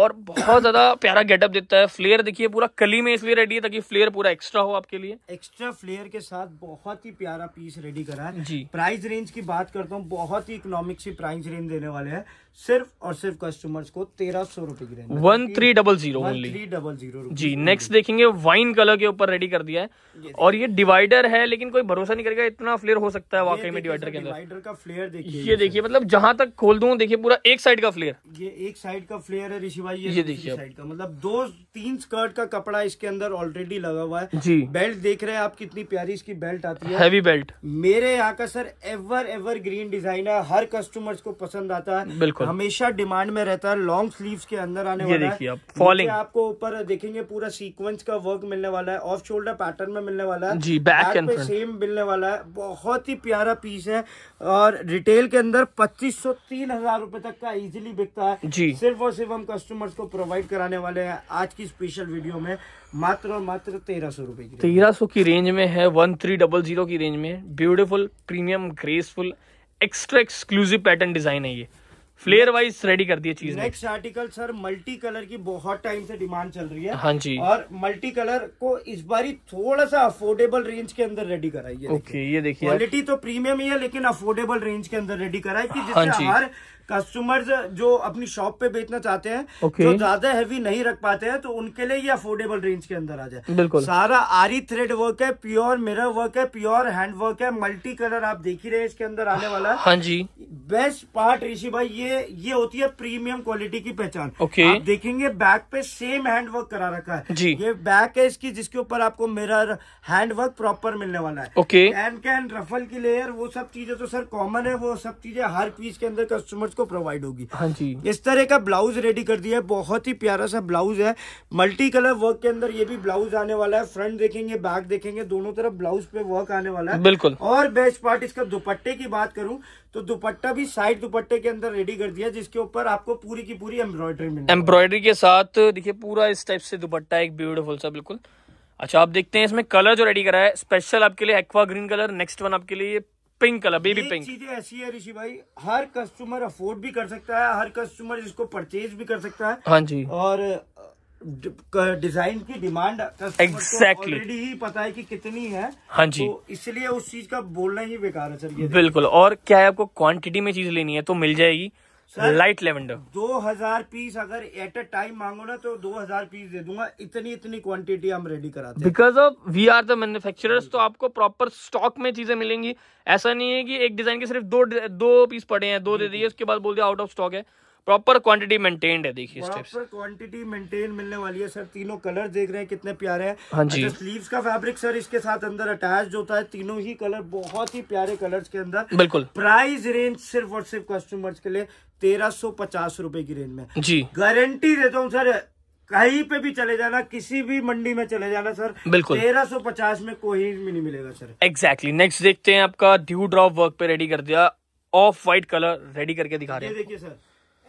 और बहुत ज्यादा प्यारा गेटअप देता है फ्लेयर देखिए पूरा कली में इसलिए रेडी है ताकि फ्लेयर पूरा एक्स्ट्रा हो आपके लिए एक्स्ट्रा फ्लेयर के साथ बहुत ही प्यारा पीस रेडी करा है जी प्राइस रेंज की बात करता हूँ बहुत ही इकोनॉमिक सी प्राइस रेंज देने वाले हैं सिर्फ और सिर्फ कस्टमर्स को तेरह सौ रुपए की range one three double zero three double zero जी नेक्स्ट देखेंगे वाइन कलर के ऊपर रेडी कर दिया है और ये डिवाइडर है लेकिन कोई भरोसा नहीं करेगा इतना फ्लेयर हो सकता है वाकई में डिवाइडर के अंदर डिवाइडर का फ्लेयर देखिए ये देखिए मतलब जहां तक खोल दू देखिए पूरा एक साइड का फ्लेयर ये एक साइड का फ्लेयर है ऋषि भाई ये देखिए साइड का मतलब दो तीन स्कर्ट का कपड़ा इसके अंदर ऑलरेडी लगा हुआ है जी बेल्ट देख रहे हैं आप कितनी प्यारी इसकी बेल्ट आती है हैवी बेल्ट मेरे यहाँ का sir ever ever green design है हर कस्टमर्स को पसंद आता है बिल्कुल हमेशा डिमांड में रहता है लॉन्ग स्लीव के अंदर आने वाला है आप, फॉलिंग आपको ऊपर देखेंगे पूरा सीक्वेंस का वर्क मिलने वाला है ऑफ शोल्डर पैटर्न में मिलने वाला है जी बैक एंड सेम मिलने वाला है बहुत ही प्यारा पीस है और रिटेल के अंदर पच्चीस सौ तीन हजार रूपए तक का इजिली बिकता है जी सिर्फ और सिर्फ हम कस्टमर्स को प्रोवाइड कराने वाले हैं आज की स्पेशल वीडियो में मात्र और मात्र तेरह सौ रूपए की तेरह सौ की रेंज में है वन थ्री डबल जीरो की रेंज में beautiful premium graceful extra exclusive pattern design है ये फ्लेयर वाइज रेडी कर दिए चीज next article sir multi colour की बहुत टाइम से डिमांड चल रही है हाँ जी और मल्टी कलर को इस बार ही थोड़ा सा अफोर्डेबल रेंज के अंदर रेडी कराई है ओके ये देखिए क्वालिटी तो प्रीमियम ही है लेकिन अफोर्डेबल रेंज के अंदर रेडी कराई की हाँ जिससे हर कस्टमर्स जो अपनी शॉप पे बेचना चाहते हैं okay. जो ज्यादा हैवी नहीं रख पाते हैं तो उनके लिए ये अफोर्डेबल रेंज के अंदर आ जाए बिल्कुल सारा आरी थ्रेड वर्क है प्योर मिरर वर्क है प्योर हैंड वर्क है मल्टी कलर आप देख ही रहे इसके अंदर आने वाला है हाँ जी बेस्ट पार्ट ऋषि भाई ये ये होती है प्रीमियम क्वालिटी की पहचान ओके okay. आप देखेंगे बैक पे सेम हैंड वर्क करा रखा है जी ये बैक है इसकी जिसके ऊपर आपको मिरर हैंड वर्क प्रॉपर मिलने वाला है ओके एंड कैन रफल की लेयर वो सब चीजें तो सर कॉमन है वो सब चीजें हर पीस के अंदर कस्टमर्स को प्रोवाइड होगी हाँ जी इस तरह का ब्लाउज रेडी कर दिया है बहुत ही प्यारा सा ब्लाउज है मल्टी कलर वर्क के अंदर ये भी ब्लाउज आने वाला है फ्रंट देखेंगे बैक देखेंगे दोनों तरफ ब्लाउज पे वर्क आने वाला है बिल्कुल और बेस्ट पार्ट इसका दुपट्टे की बात करूँ तो दुपट्टा भी साइड दुपट्टे के अंदर रेडी कर दिया जिसके ऊपर आपको पूरी की पूरी एम्ब्रॉयडरी मिले एम्ब्रॉयडरी के साथ देखिए पूरा इस टाइप से दुपट्टा एक ब्यूटीफुल सा बिल्कुल अच्छा आप देखते हैं इसमें कलर जो रेडी करा है स्पेशल आपके लिए aqua green colour next one आपके लिए पिंक कलर बेबी पिंक चीजें ऐसी है ऋषि भाई हर कस्टमर अफोर्ड भी कर सकता है हर कस्टमर इसको परचेज भी कर सकता है हाँ जी और डिजाइन की डिमांड एग्जैक्टली exactly. ही पता है कि कितनी है हाँ जी तो इसलिए उस चीज का बोलना ही बेकार है सर ये बिल्कुल और क्या है आपको क्वांटिटी में चीज लेनी है तो मिल जाएगी लाइट लेवेंडर दो हजार पीस अगर एट अ टाइम मांगो ना तो दो हजार पीस दे दूंगा इतनी इतनी क्वांटिटी हम रेडी कराते because of we are the manufacturers तो आपको प्रॉपर स्टॉक में चीजें मिलेंगी ऐसा नहीं है कि एक डिजाइन के सिर्फ दो दो पीस पड़े हैं दो दे दिए उसके बाद बोल दिया आउट ऑफ स्टॉक है प्रॉपर क्वांटिटी मेंटेन है देखिए प्रॉपर क्वांटिटी मेंटेन मिलने वाली है सर तीनों कलर देख रहे हैं कितने प्यारे हैं हाँ जी अच्छा, स्लीव्स का फैब्रिक सर इसके साथ अंदर अटैच होता है तीनों ही कलर बहुत ही प्यारे कलर्स के अंदर बिल्कुल प्राइस रेंज सिर्फ और सिर्फ कस्टमर्स के लिए तेरह सौ पचास रूपए की रेंज में जी गारंटी देता हूँ सर कहीं पे भी चले जाना किसी भी मंडी में चले जाना सर बिल्कुल तेरह सौ पचास में कोई भी नहीं मिलेगा सर एग्जैक्टली exactly. नेक्स्ट देखते हैं आपका ड्यू ड्रॉप वर्क पे रेडी कर दिया ऑफ व्हाइट कलर रेडी करके दिखा रहे हैं देखिए sir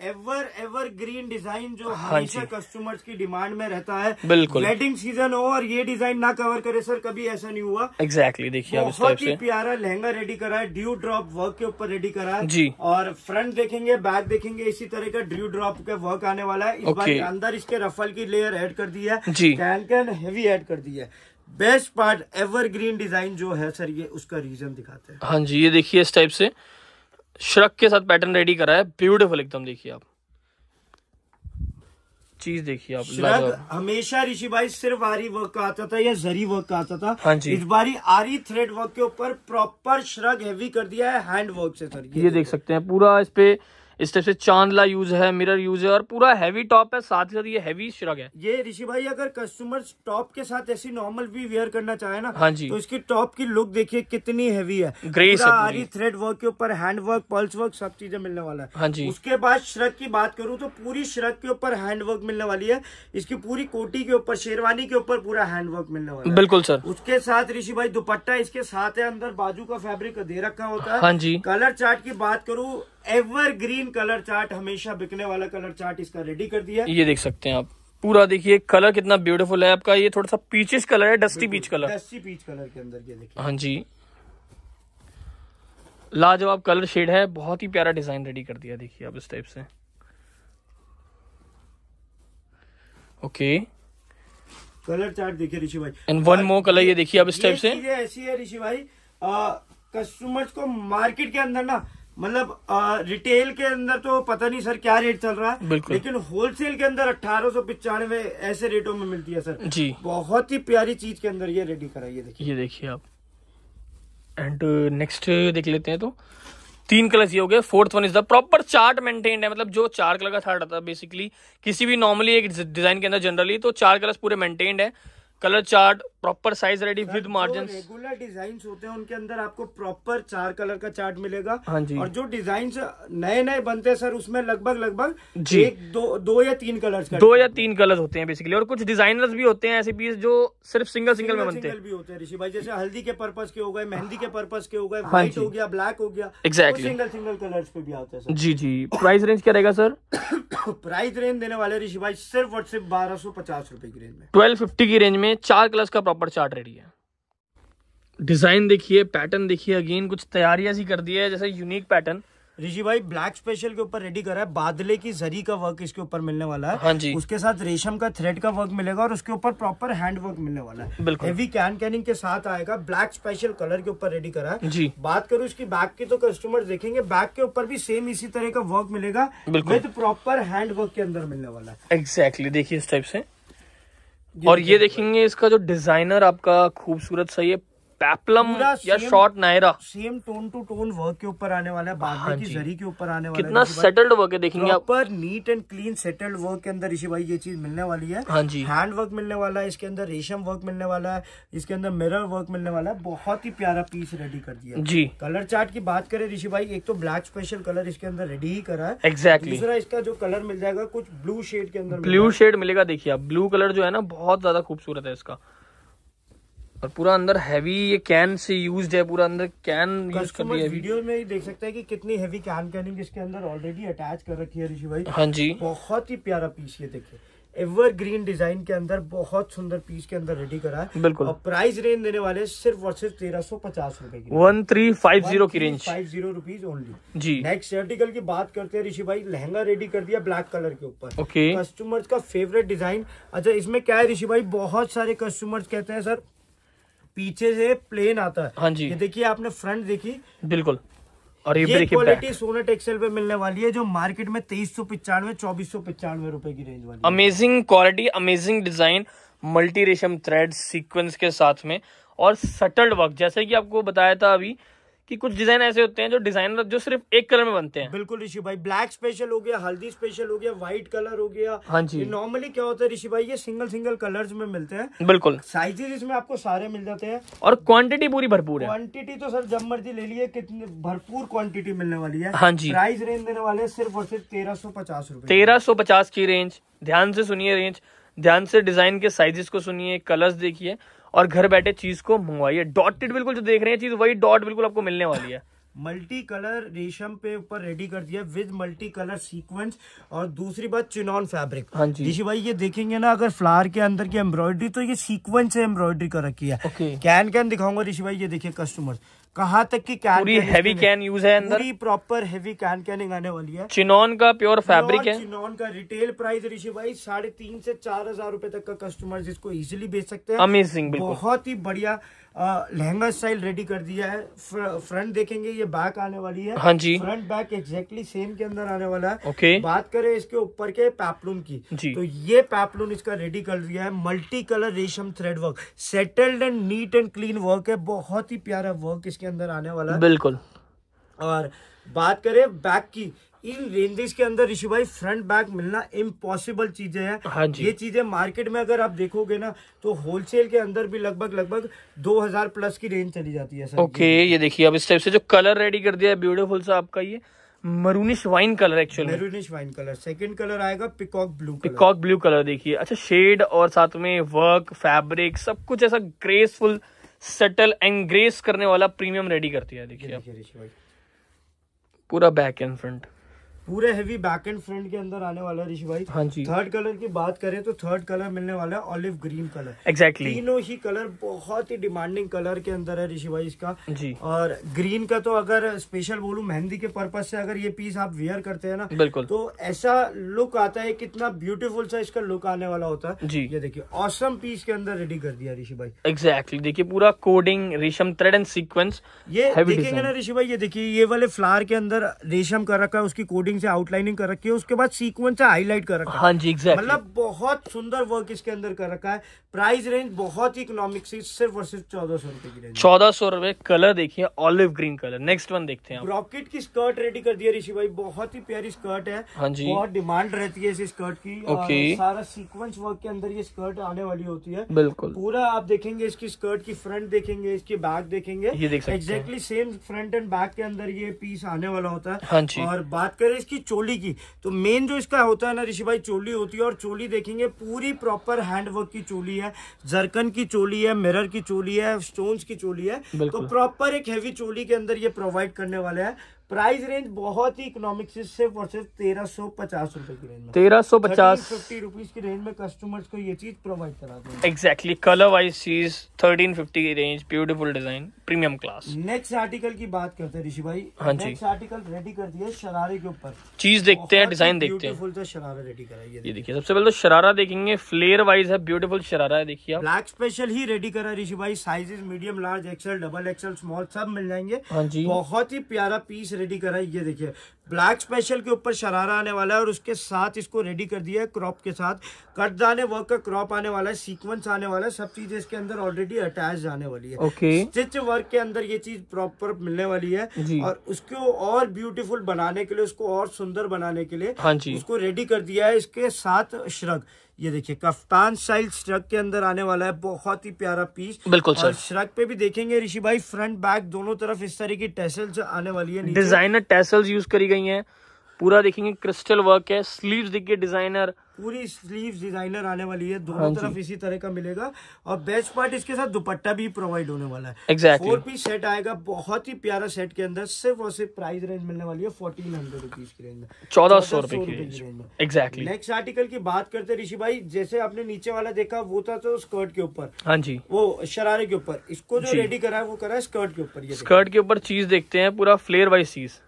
ever ever green design जो हाँ हमेशा कस्टमर्स की डिमांड में रहता है बिल्कुल वेडिंग सीजन हो और ये डिजाइन ना कवर करे सर कभी ऐसा नहीं हुआ एग्जैक्टली देखिए बहुत ही प्यारा लहंगा रेडी करा है ड्यू ड्रॉप वर्क के ऊपर रेडी करा है जी और फ्रंट देखेंगे बैक देखेंगे इसी तरह का ड्यू ड्रॉप का वर्क आने वाला है इस okay. बार अंदर इसके रफल की लेयर एड कर दी है जी कैन हेवी एड कर दी है best part ever green design जो है सर ये उसका रीजन दिखाते हैं हाँ जी ये देखिए इस टाइप से श्रक के साथ पैटर्न रेडी करा है ब्यूटीफुल एकदम देखिए आप चीज देखिए आप हमेशा ऋषि भाई सिर्फ आरी वर्क का आता था या जरी वर्क का आता था हाँ जी इस बारी आरी थ्रेड वर्क के ऊपर प्रॉपर श्रग हैवी कर दिया है हैंड वर्क से सर ये, ये देख सकते हैं पूरा इस पे इस टाइप से चांदला यूज है मिरर यूज है और पूरा हैवी टॉप है साथ ही साथ ये हैवी श्रग है ये ऋषि भाई अगर कस्टमर टॉप के साथ ऐसी नॉर्मल भी वेयर करना चाहे ना हाँ जी तो इसकी टॉप की लुक देखिए कितनी हैवी है ग्रेस है थ्रेड वर्क के ऊपर हैंड वर्क पल्स वर्क सब चीजें मिलने वाला है हाँ जी उसके बाद श्रग की बात करूँ तो पूरी श्रग के ऊपर हैंड वर्क मिलने वाली है इसकी पूरी कोटी के ऊपर शेरवानी के ऊपर पूरा हैंड वर्क मिलने वाला है बिल्कुल सर उसके साथ ऋषि भाई दुपट्टा इसके साथ है अंदर बाजू का फेब्रिक दे रखा होता है हाँ जी कलर चार्ट की बात करूँ एवर ग्रीन कलर चार्ट हमेशा बिकने वाला कलर चार्ट इसका रेडी कर दिया ये देख सकते हैं आप पूरा देखिए कलर कितना ब्यूटीफुल है आपका ये थोड़ा सा पीचिस कलर है dusty peach colour dusty peach colour के अंदर ये देखिए हाँ जी लाजवाब कलर शेड है बहुत ही प्यारा डिजाइन रेडी कर दिया देखिए आप इस टाइप से ओके कलर चार्ट देखिए ऋषि भाई एंड वन मोर कलर ये देखिए आप इस टाइप से ऐसी है ऋषि भाई कस्टमर्स को मार्केट के अंदर ना मतलब रिटेल के अंदर तो पता नहीं सर क्या रेट चल रहा है लेकिन होलसेल के अंदर अठारह सौ पिचानवे ऐसे रेटों में मिलती है सर जी बहुत ही प्यारी चीज के अंदर ये रेडी कराइए देखिए ये देखिए आप एंड नेक्स्ट देख लेते हैं तो तीन कलर्स ये हो गए fourth one is the proper chart maintained है मतलब जो चार कलर का चार्ट बेसिकली किसी भी नॉर्मली एक डिजाइन के अंदर जनरली तो चार कलर्स पूरे मेंटेन्ड है colour chart proper size ready with margin regular design होते हैं उनके अंदर आपको प्रॉपर चार कलर का चार्ट मिलेगा हाँ जी और जो डिजाइन नए नए बनते हैं सर उसमें लगभग लगभग एक दो दो या तीन कलर दो या तीन कलर होते हैं बेसिकली और कुछ डिजाइनर्स भी होते हैं ऐसे पीस जो सिर्फ सिंगल सिंगल, सिंगल में बनते हैं भी होते हैं ऋषि भाई जैसे हल्दी के पर्पज के हो गए मेहंदी के पर्पज के हो गए व्हाइट हो गया ब्लैक हो गया एक्जैक्ट सिंगल सिंगल कलर पे भी आते हैं जी जी प्राइस रेंज क्या रहेगा सर प्राइस रेंज देने वाले ऋषि भाई सिर्फ और सिर्फ बारह सौ पचास की रेंज में ट्वेल्व फिफ्टी की रेंज में में चार कलर्स का प्रॉपर चार्ट रेडी है डिज़ाइन देखिए पैटर्न देखिए अगेन कुछ तैयारियां सी कर दी है जैसे यूनिक पैटर्न ऋषि भाई ब्लैक स्पेशल के ऊपर रेडी करा है बादले की जरी का वर्क इसके ऊपर मिलने वाला है हाँ जी उसके साथ रेशम का थ्रेड का वर्क मिलेगा और उसके ऊपर प्रॉपर हैंड वर्क मिलने वाला है बिल्कुल हेवी कैन कैनिंग के साथ आएगा ब्लैक स्पेशल कलर के ऊपर रेडी करा है जी बात करूँ इसकी बैक की तो कस्टमर देखेंगे बैक के ऊपर भी सेम इसी तरह का वर्क मिलेगा विद प्रॉपर हैंड वर्क के अंदर मिलने वाला है एग्जैक्टली देखिए इस टाइप से और ये देखेंगे इसका जो डिजाइनर आपका खूबसूरत सा ये पैपलम या short Naira same tone to tone work के ऊपर आने वाला है बाद हाँ की जरी के ऊपर आने वाला कितना सेटल्ड वर्क है देखेंगे आप पर neat and clean settled work के अंदर ऋषि भाई ये चीज मिलने वाली है हाँ जी हैंड वर्क मिलने वाला है इसके अंदर रेशम वर्क मिलने वाला है इसके अंदर मिरर वर्क मिलने वाला है बहुत ही प्यारा पीस रेडी कर दिया जी कलर चार्ट की बात करें ऋषि भाई एक तो ब्लैक स्पेशल कलर इसके अंदर रेडी ही करा है एग्जैक्टली दूसरा इसका जो कलर मिल जाएगा कुछ ब्लू शेड के अंदर ब्लू शेड मिलेगा देखिए ब्लू कलर जो है ना बहुत ज्यादा खूबसूरत है इसका और पूरा अंदर हैवी ये कैन से यूज है पूरा अंदर कैन यूज कर दिया वीडियो में ही देख सकते हैं कि कितनी हैवी कैन कैनिंग इसके अंदर ऑलरेडी अटैच कर रखी है ऋषि भाई हाँ जी बहुत ही प्यारा पीस ये देखिए एवर ग्रीन डिजाइन के अंदर बहुत सुंदर पीस के अंदर रेडी करा है बिल्कुल और प्राइस रेंज देने वाले सिर्फ और सिर्फ तेरह सौ पचास रूपए की वन थ्री फाइव जीरो की range five zero rupees only जी नेक्स्ट आर्टिकल की बात करते हैं ऋषि भाई लहंगा रेडी कर दिया ब्लैक कलर के ऊपर ओके कस्टमर्स का फेवरेट डिजाइन अच्छा इसमें क्या है ऋषि भाई बहुत सारे कस्टमर्स कहते हैं सर पीछे से प्लेन आता है हाँ जी ये देखिए आपने फ्रंट देखी बिल्कुल और ये क्वालिटी सोना एक्सेल पे मिलने वाली है जो मार्केट में तेईस सौ पिचानवे चौबीस सौ पिचानवे रूपए की रेंज वाली amazing quality amazing design multi रेशम थ्रेड सीक्वेंस के साथ में और सटल्ड वर्क जैसे कि आपको बताया था अभी कि कुछ डिजाइन ऐसे होते हैं जो डिजाइनर जो सिर्फ एक कलर में बनते हैं बिल्कुल ऋषि भाई ब्लैक स्पेशल हो गया हल्दी स्पेशल हो गया व्हाइट कलर हो गया हाँ जी नॉर्मली क्या होता है ऋषि भाई ये सिंगल सिंगल कलर्स में मिलते हैं बिल्कुल साइजेस इसमें आपको सारे मिल जाते हैं और क्वांटिटी पूरी भरपूर है क्वांटिटी तो सर जब मर्जी ले लिए कितनी भरपूर क्वांटिटी मिलने वाली है हाँ जी प्राइस रेंज देने वाले सिर्फ और सिर्फ तेरह सौ पचास रूपए तेरह सौ पचास की रेंज ध्यान से सुनिए रेंज ध्यान से डिजाइन के साइजेस को सुनिए कलर्स देखिए और घर बैठे चीज को मंगवाइए डॉटेड बिल्कुल जो देख रहे हैं चीज वही डॉट बिल्कुल आपको मिलने वाली है मल्टी कलर रेशम पे ऊपर रेडी कर दिया विद मल्टी कलर सीक्वेंस और दूसरी बात चिनॉन फैब्रिक हाँ जी ऋषि भाई ये देखेंगे ना अगर फ्लावर के अंदर की एम्ब्रॉयडरी तो ये सीक्वेंस है एम्ब्रॉयडरी कर रखी है कैन कैन दिखाऊंगा ऋषि भाई ये देखिए कस्टमर्स कहाँ तक की कैन पूरी हैवी कैन यूज है अंदर पूरी प्रॉपर हैवी कैन कैनिंग आने वाली है चिनोन का प्योर फैब्रिक है चिनोन का रिटेल प्राइस ऋषि भाई साढ़े तीन से चार हजार रूपए तक का कस्टमर जिसको इजिली बेच सकते हैं अमेजिंग बहुत ही बढ़िया लहंगा स्टाइल रेडी कर दिया है फ्र, फ्रंट देखेंगे ये बैक आने वाली है हाँ जी फ्रंट बैक एग्जैक्टली सेम के अंदर आने वाला है ओके बात करें इसके ऊपर के पैपलून की जी तो ये पैपलून इसका रेडी कर दिया है मल्टी कलर रेशम thread work settled and neat and clean work है बहुत ही प्यारा वर्क इसके अंदर आने वाला है बिल्कुल और बात करें बैक की इन रेंजेस के अंदर ऋषि भाई फ्रंट बैक मिलना इम्पॉसिबल चीजें हैं हाँ जी। ये चीजें मार्केट में अगर आप देखोगे ना तो होलसेल के अंदर भी लगभग लगभग 2000 प्लस की रेंज चली जाती है सर ओके ये देखिए अब इस टाइप से जो कलर रेडी कर दिया है ब्यूटीफुल सा आपका ये maroonish wine colour actually maroonish wine colour second colour आएगा peacock blue peacock blue colour देखिए अच्छा शेड और साथ में वर्क फैब्रिक सब कुछ ऐसा ग्रेसफुल सेटल एंड ग्रेस करने वाला प्रीमियम रेडी करती है देखिए पूरा बैक एंड फ्रंट पूरे हेवी बैक एंड फ्रंट के अंदर आने वाला है ऋषि भाई हाँ जी थर्ड कलर की बात करें तो थर्ड कलर मिलने वाला है olive green colour exactly exactly. तीनों ही कलर बहुत ही डिमांडिंग कलर के अंदर है ऋषि भाई इसका जी और ग्रीन का तो अगर स्पेशल बोलू मेहंदी के पर्पज से अगर ये पीस आप वेयर करते हैं ना बिल्कुल तो ऐसा लुक आता है कितना ब्यूटीफुल सा इसका लुक आने वाला होता है जी ये देखिए औसम पीस के अंदर रेडी कर दिया ऋषि भाई एग्जैक्टली देखिये पूरा कोडिंग रेशम थ्रेड एंड सिक्वेंस ये देखेंगे ना ऋषि भाई ये देखिए ये वाले फ्लावर के अंदर रेशम कर रखा है उसकी कोडिंग आउटलाइनिंग से आउटलाइनिंग कर रखी है उसके बाद सीक्वेंस से हाईलाइट कर रखा है हाँ जी एग्जैक्ट मतलब बहुत सुंदर वर्क इसके अंदर कर रखा है प्राइस रेंज बहुत ही इकोनॉमिक सी सिर्फ और सिर्फ चौदह सौ रुपए की रेंज चौदह सौ रुपए कलर देखिए olive green colour next one देखते हैं ब्रॉकेट की स्कर्ट रेडी कर दिया ऋषि भाई बहुत ही प्यारी स्कर्ट है हाँ जी बहुत डिमांड रहती है इस स्कर्ट की ओके सारा सीक्वेंस वर्क के अंदर ये स्कर्ट आने वाली होती है बिल्कुल पूरा आप देखेंगे इसकी स्कर्ट की फ्रंट देखेंगे इसकी बैक देखेंगे exactly exactly same front and back के अंदर ये पीस आने वाला होता है हाँ जी और बात करें इसकी चोली की तो मेन जो इसका होता है ना ऋषि भाई चोली होती है और चोली देखेंगे पूरी प्रॉपर हैंडवर्क की चोली है है जरकन की चोली है मिरर की चोली है स्टोन्स की चोली है तो प्रॉपर एक हैवी चोली के अंदर ये प्रोवाइड करने वाले हैं प्राइस रेंज बहुत ही इकोनॉमिक से सिर्फ तेरह सौ पचास रूपए की रेंज तेरह सौ पचास फिफ्टी रुपीज की रेंज में कस्टमर्स को ये चीज प्रोवाइड कराते हैं एक्सैक्टली कलर वाइज चीज थर्टीन फिफ्टी की range beautiful design premium class next article की बात करते हैं ऋषि भाई हाँ जी नेक्स्ट आर्टिकल रेडी कर दिया शरारे के ऊपर चीज देखते हैं डिजाइन देखते हैं फुल शरारा रेडी कराइए ये देखिए सबसे पहले तो शरारा देखेंगे फ्लेयर वाइज है ब्यूटीफुल शरारा है देखिए ब्लैक स्पेशल ही रेडी करा ऋषि भाई sizes medium large XL double XL small सब मिल जाएंगे हाँ जी बहुत ही प्यारा पीस रेडी करा है ये देखिए ब्लैक स्पेशल के ऊपर शरारा आने वाला है और उसके साथ इसको रेडी कर दिया है क्रॉप के साथ कट जाने वर्क का क्रॉप आने वाला है सीक्वेंस आने वाला है सब चीजें इसके अंदर ऑलरेडी अटैच आने वाली है ओके स्टिच वर्क के अंदर ये चीज प्रॉपर मिलने वाली है और उसको और ब्यूटीफुल बनाने के लिए उसको और सुंदर बनाने के लिए हाँ उसको रेडी कर दिया है इसके साथ श्रग ये देखिए कफ्तान स्टाइल श्रक के अंदर आने वाला है बहुत ही प्यारा पीस बिल्कुल सर श्रक पे भी देखेंगे ऋषि भाई फ्रंट बैक दोनों तरफ इस तरह की टेसल्स आने वाली है डिजाइनर टेसल्स यूज करी गई है पूरा देखेंगे क्रिस्टल वर्क है स्लीव्स देखिए डिजाइनर पूरी स्लीव्स डिजाइनर आने वाली है दोनों हाँ तरफ इसी तरह का मिलेगा और बेस्ट पार्ट इसके साथ दुपट्टा भी प्रोवाइड होने वाला है एग्जैक्टली फोर पीस सेट आएगा बहुत ही प्यारा सेट के अंदर सिर्फ और सिर्फ प्राइस रेंज मिलने वाली है फोर्टीन हंड्रेड रुपीज के रेंज में चौदह सौ रुपए की रेंज में नेक्स्ट आर्टिकल की बात करते ऋषि भाई जैसे आपने नीचे वाला देखा वो था तो स्कर्ट के ऊपर हाँ जी वो शरारे के ऊपर इसको जो रेडी करा है वो करा है स्कर्ट के ऊपर स्कर्ट के ऊपर चीज देखते हैं पूरा फ्लेयर वाइज चीज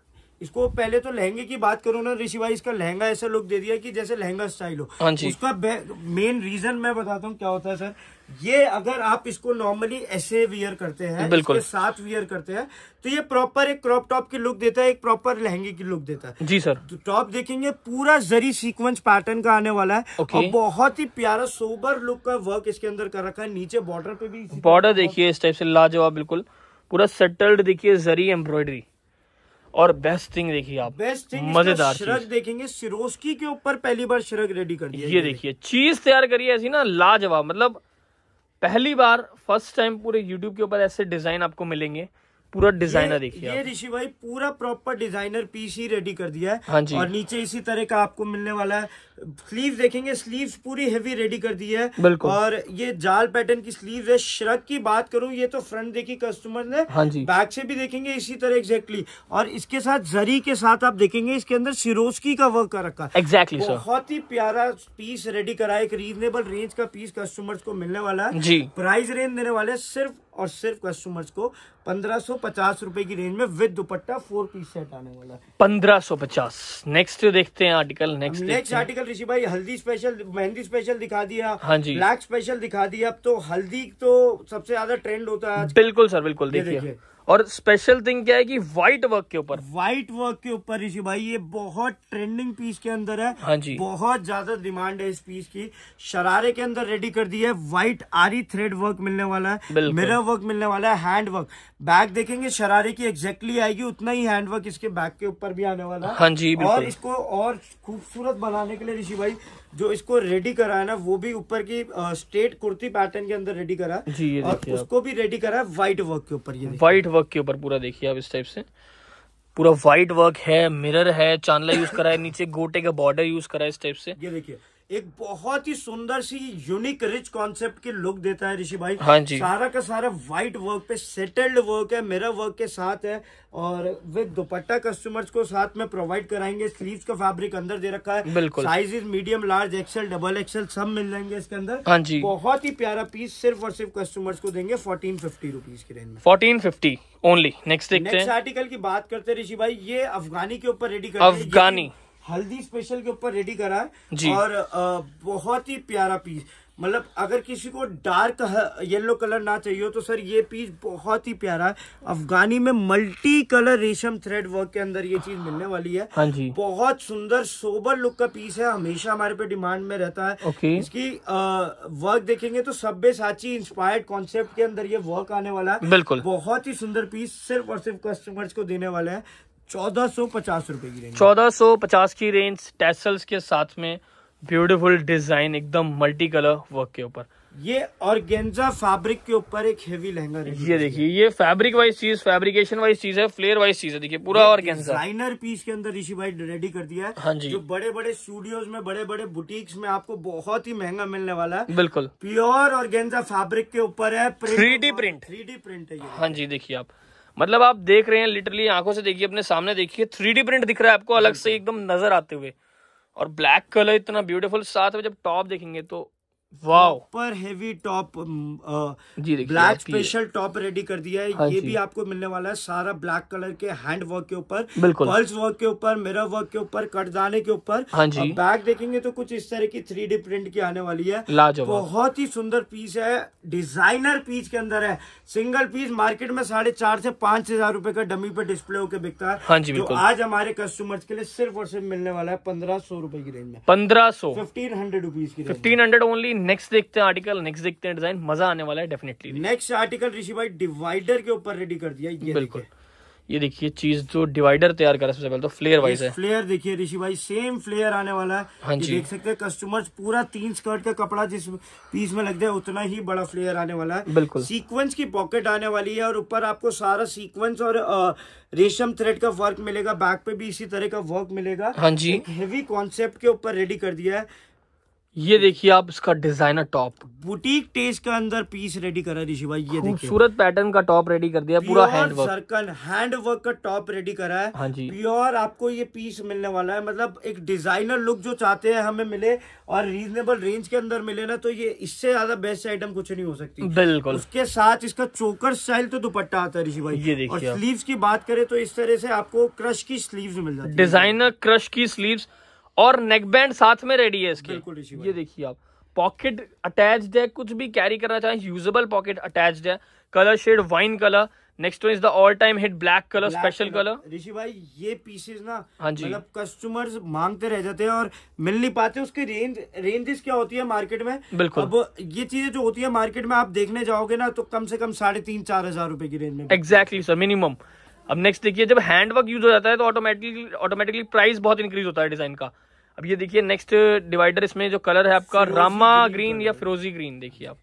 इसको पहले तो लहंगे की बात करो ना ऋषि भाई इसका लहंगा ऐसा लुक दे दिया कि जैसे लहंगा स्टाइल हो हाँ उसका मेन रीजन मैं बताता हूँ क्या होता है सर ये अगर आप इसको नॉर्मली ऐसे वियर करते हैं बिल्कुल साथ वियर करते हैं तो ये प्रॉपर एक क्रॉप टॉप की लुक देता है एक प्रॉपर लहंगे की लुक देता है जी सर तो टॉप देखेंगे पूरा जरी सीक्वेंस पैटर्न का आने वाला है और बहुत ही प्यारा सोबर लुक का वर्क इसके अंदर कर रखा है नीचे बॉर्डर पे भी बॉर्डर देखिए इस टाइप से लाजवाब बिल्कुल पूरा सेटल्ड देखिए जरी एम्ब्रॉयडरी और बेस्ट थिंग देखिए आप बेस्ट थिंग मजेदार शरक देखेंगे सिरोस्की के ऊपर पहली बार शरक रेडी कर दिया ये देखिए चीज तैयार करिए ऐसी ना लाजवाब मतलब पहली बार फर्स्ट टाइम पूरे यूट्यूब के ऊपर ऐसे डिजाइन आपको मिलेंगे पूरा डिजाइनर देखिए ये ऋषि भाई पूरा प्रॉपर डिजाइनर पीस ही रेडी कर दिया है हाँ जी और नीचे इसी तरह का आपको मिलने वाला है स्लीव देखेंगे स्लीव्स पूरी हेवी रेडी कर दी है और ये जाल पैटर्न की स्लीव है श्रक की बात करूं ये तो फ्रंट देखी कस्टमर ने हाँ बैक से भी देखेंगे इसी तरह एग्जैक्टली और इसके साथ जरी के साथ आप देखेंगे इसके अंदर सिरोस्की का वर्क कर रखा है एग्जैक्टली बहुत ही प्यारा पीस रेडी करा एक रीजनेबल रेंज का पीस कस्टमर्स को मिलने वाला है जी प्राइस रेंज देने वाले सिर्फ और सिर्फ कस्टमर्स को पंद्रह रुपए पचास की रेंज में with dupatta four piece set आने वाला है पंद्रह पचास नेक्स्ट देखते हैं article next next article Rishi भाई हल्दी स्पेशल मेहंदी स्पेशल दिखा दिया हाँ जी ब्लैक स्पेशल दिखा दिया अब तो हल्दी तो सबसे ज्यादा ट्रेंड होता है बिल्कुल सर बिल्कुल देखिए और स्पेशल थिंग क्या है कि व्हाइट वर्क के ऊपर व्हाइट वर्क के ऊपर ऋषि भाई ये बहुत ट्रेंडिंग पीस के अंदर है हाँ जी बहुत ज्यादा डिमांड है इस पीस की शरारे के अंदर रेडी कर दी है व्हाइट आरी थ्रेड वर्क मिलने वाला है मिरर वर्क मिलने वाला है हैंड वर्क बैग देखेंगे शरारे की एग्जैक्टली आएगी उतना ही हैंड वर्क इसके बैग के ऊपर भी आने वाला है हाँ जी और इसको और खूबसूरत बनाने के लिए ऋषि भाई जो इसको रेडी करा है ना वो भी ऊपर की स्ट्रेट कुर्ती पैटर्न के अंदर रेडी करा है जी ये और उसको भी रेडी करा है व्हाइट वर्क के ऊपर ये व्हाइट वर्क के ऊपर पूरा देखिए आप इस टाइप से पूरा व्हाइट वर्क है मिरर है चांदला यूज करा है नीचे गोटे का बॉर्डर यूज करा है इस टाइप से ये देखिए एक बहुत ही सुंदर सी यूनिक रिच कॉन्सेप्ट की लुक देता है ऋषि भाई हाँ जी सारा का सारा व्हाइट वर्क पे सेटल्ड वर्क है मेरा वर्क के साथ है और वे दुपट्टा कस्टमर्स को साथ में प्रोवाइड कराएंगे स्लीव्स का फैब्रिक अंदर दे रखा है बिल्कुल is medium large XL double XL सब मिल जाएंगे इसके अंदर हाँ जी बहुत ही प्यारा पीस सिर्फ और सिर्फ कस्टमर्स को देंगे फोर्टीन फिफ्टी रुपीज की रेंज में fourteen fifty only next article की बात करते ऋषि भाई ये अफगानी के ऊपर रेडी कर अफगानी हल्दी स्पेशल के ऊपर रेडी करा है और आ, बहुत ही प्यारा पीस मतलब अगर किसी को डार्क येलो कलर ना चाहिए हो तो सर ये पीस बहुत ही प्यारा है अफगानी में मल्टी कलर रेशम थ्रेड वर्क के अंदर ये चीज मिलने वाली है हाँ जी। बहुत सुंदर सोबर लुक का पीस है हमेशा हमारे पे डिमांड में रहता है ओके। इसकी आ, वर्क देखेंगे तो सब्बे साची इंस्पायर्ड कॉन्सेप्ट के अंदर ये वर्क आने वाला है बिल्कुल बहुत ही सुंदर पीस सिर्फ और सिर्फ कस्टमर्स को देने वाले हैं चौदह सौ पचास की रेंज चौदह सौ पचास की रेंज टेसल्स के साथ में ब्यूटीफुल डिजाइन एकदम मल्टी कलर वर्क के ऊपर ये और फैब्रिक के ऊपर एक हेवी लहंगा ये देखिए ये फैब्रिक वाइज चीज फैब्रिकेशन वाइज चीज है फ्लेयर वाइज चीज है देखिए पूरा और डिजाइनर पीस के अंदर ऋषि भाई रेडी कर दिया है हाँ जी जो बड़े बड़े स्टूडियोज में बड़े बड़े बुटीक्स में आपको बहुत ही महंगा मिलने वाला है बिल्कुल प्योर और फैब्रिक के ऊपर है three D print three D print है हाँ जी देखिए आप मतलब आप देख रहे हैं लिटरली आंखों से देखिए अपने सामने देखिए थ्री प्रिंट दिख रहा है आपको अलग से एकदम नजर आते हुए और ब्लैक कलर इतना ब्यूटीफुल साथ में जब टॉप देखेंगे तो पर heavy top black special top ready कर दिया है हाँ ये भी आपको मिलने वाला है सारा ब्लैक कलर के हैंड वर्क के ऊपर पर्ल्स वर्क के ऊपर मेरा वर्क के ऊपर कटदाने के ऊपर हाँ बैग देखेंगे तो कुछ इस तरह की थ्री डी प्रिंट की आने वाली है बहुत ही सुंदर पीस है डिजाइनर पीस के अंदर है सिंगल पीस मार्केट में साढ़े चार से पांच हजार रूपए का डमी पे डिस्प्ले होकर बिकता है हाँ जी तो आज हमारे कस्टमर्स के लिए सिर्फ और सिर्फ मिलने वाला है पंद्रह सौ रूपये की रेंज में पंद्रह सौ फिफ्टीन हंड्रेड रुपीज की फिफ्टीन हंड्रेड ओनली नेक्स्ट देखते हैं आर्टिकल नेक्स्ट देखते हैं डिजाइन मजा आने वाला है डेफिनेटली नेक्स्ट आर्टिकल ऋषि भाई डिवाइडर के ऊपर रेडी कर दिया ये बिल्कुल ये देखिए चीज जो डिवाइडर तैयार करा सबसे पहले तो फ्लेयर वाइज है फ्लेयर देखिए ऋषि भाई सेम फ्लेयर आने वाला है हाँ जी देख सकते हैं कस्टमर्स पूरा तीन स्कर्ट का कपड़ा जिस पीस में लग जाए उतना ही बड़ा फ्लेयर आने वाला है बिल्कुल सीक्वेंस की पॉकेट आने वाली है और ऊपर आपको सारा सीक्वेंस और आ, रेशम थ्रेड का वर्क मिलेगा बैक पे भी इसी तरह का वर्क मिलेगा हाँ जी हेवी कॉन्सेप्ट के ऊपर रेडी कर दिया है ये देखिए आप इसका डिजाइनर टॉप बुटीक टेस्ट के अंदर पीस रेडी करा ऋषि भाई ये देखिए सूरत पैटर्न का टॉप रेडी कर दिया पूरा hand work circle hand work का टॉप रेडी करा है हाँ जी प्योर आपको ये पीस मिलने वाला है मतलब एक डिजाइनर लुक जो चाहते हैं हमें मिले और रीजनेबल रेंज के अंदर मिले ना तो ये इससे ज्यादा बेस्ट आइटम कुछ नहीं हो सकती बिल्कुल उसके साथ इसका चोकर स्टाइल तो दुपट्टा आता है ऋषि भाई ये देखिए स्लीव की बात करें तो इस तरह से आपको क्रश की स्लीव मिल जाती है डिजाइनर क्रश की स्लीव और नेक बैंड साथ में रेडी है इसकी ये देखिए आप पॉकेट अटैच्ड है कुछ भी कैरी करना चाहें यूजेबल पॉकेट अटैच्ड है colour shade wine colour next one is the all time hit black colour special colour Rishi भाई ये पीसेज ना हाँ जी मतलब कस्टमर्स मांगते रह जाते हैं और मिल नहीं पाते उसकी रेंज रेंजेस क्या होती है मार्केट में बिल्कुल अब ये चीजें जो होती है मार्केट में आप देखने जाओगे ना तो कम से कम साढ़े तीन चार हजार रुपए की रेंज में एक्जैक्टली सर मिनिमम अब नेक्स्ट देखिए जब हैंड वर्क यूज हो जाता है तो ऑटोमेटिकली ऑटोमेटिकली प्राइस बहुत इंक्रीज होता है डिजाइन का अब ये देखिए नेक्स्ट डिवाइडर इसमें जो कलर है आपका रामा ग्रीन, ग्रीन या फिरोजी ग्रीन देखिए आप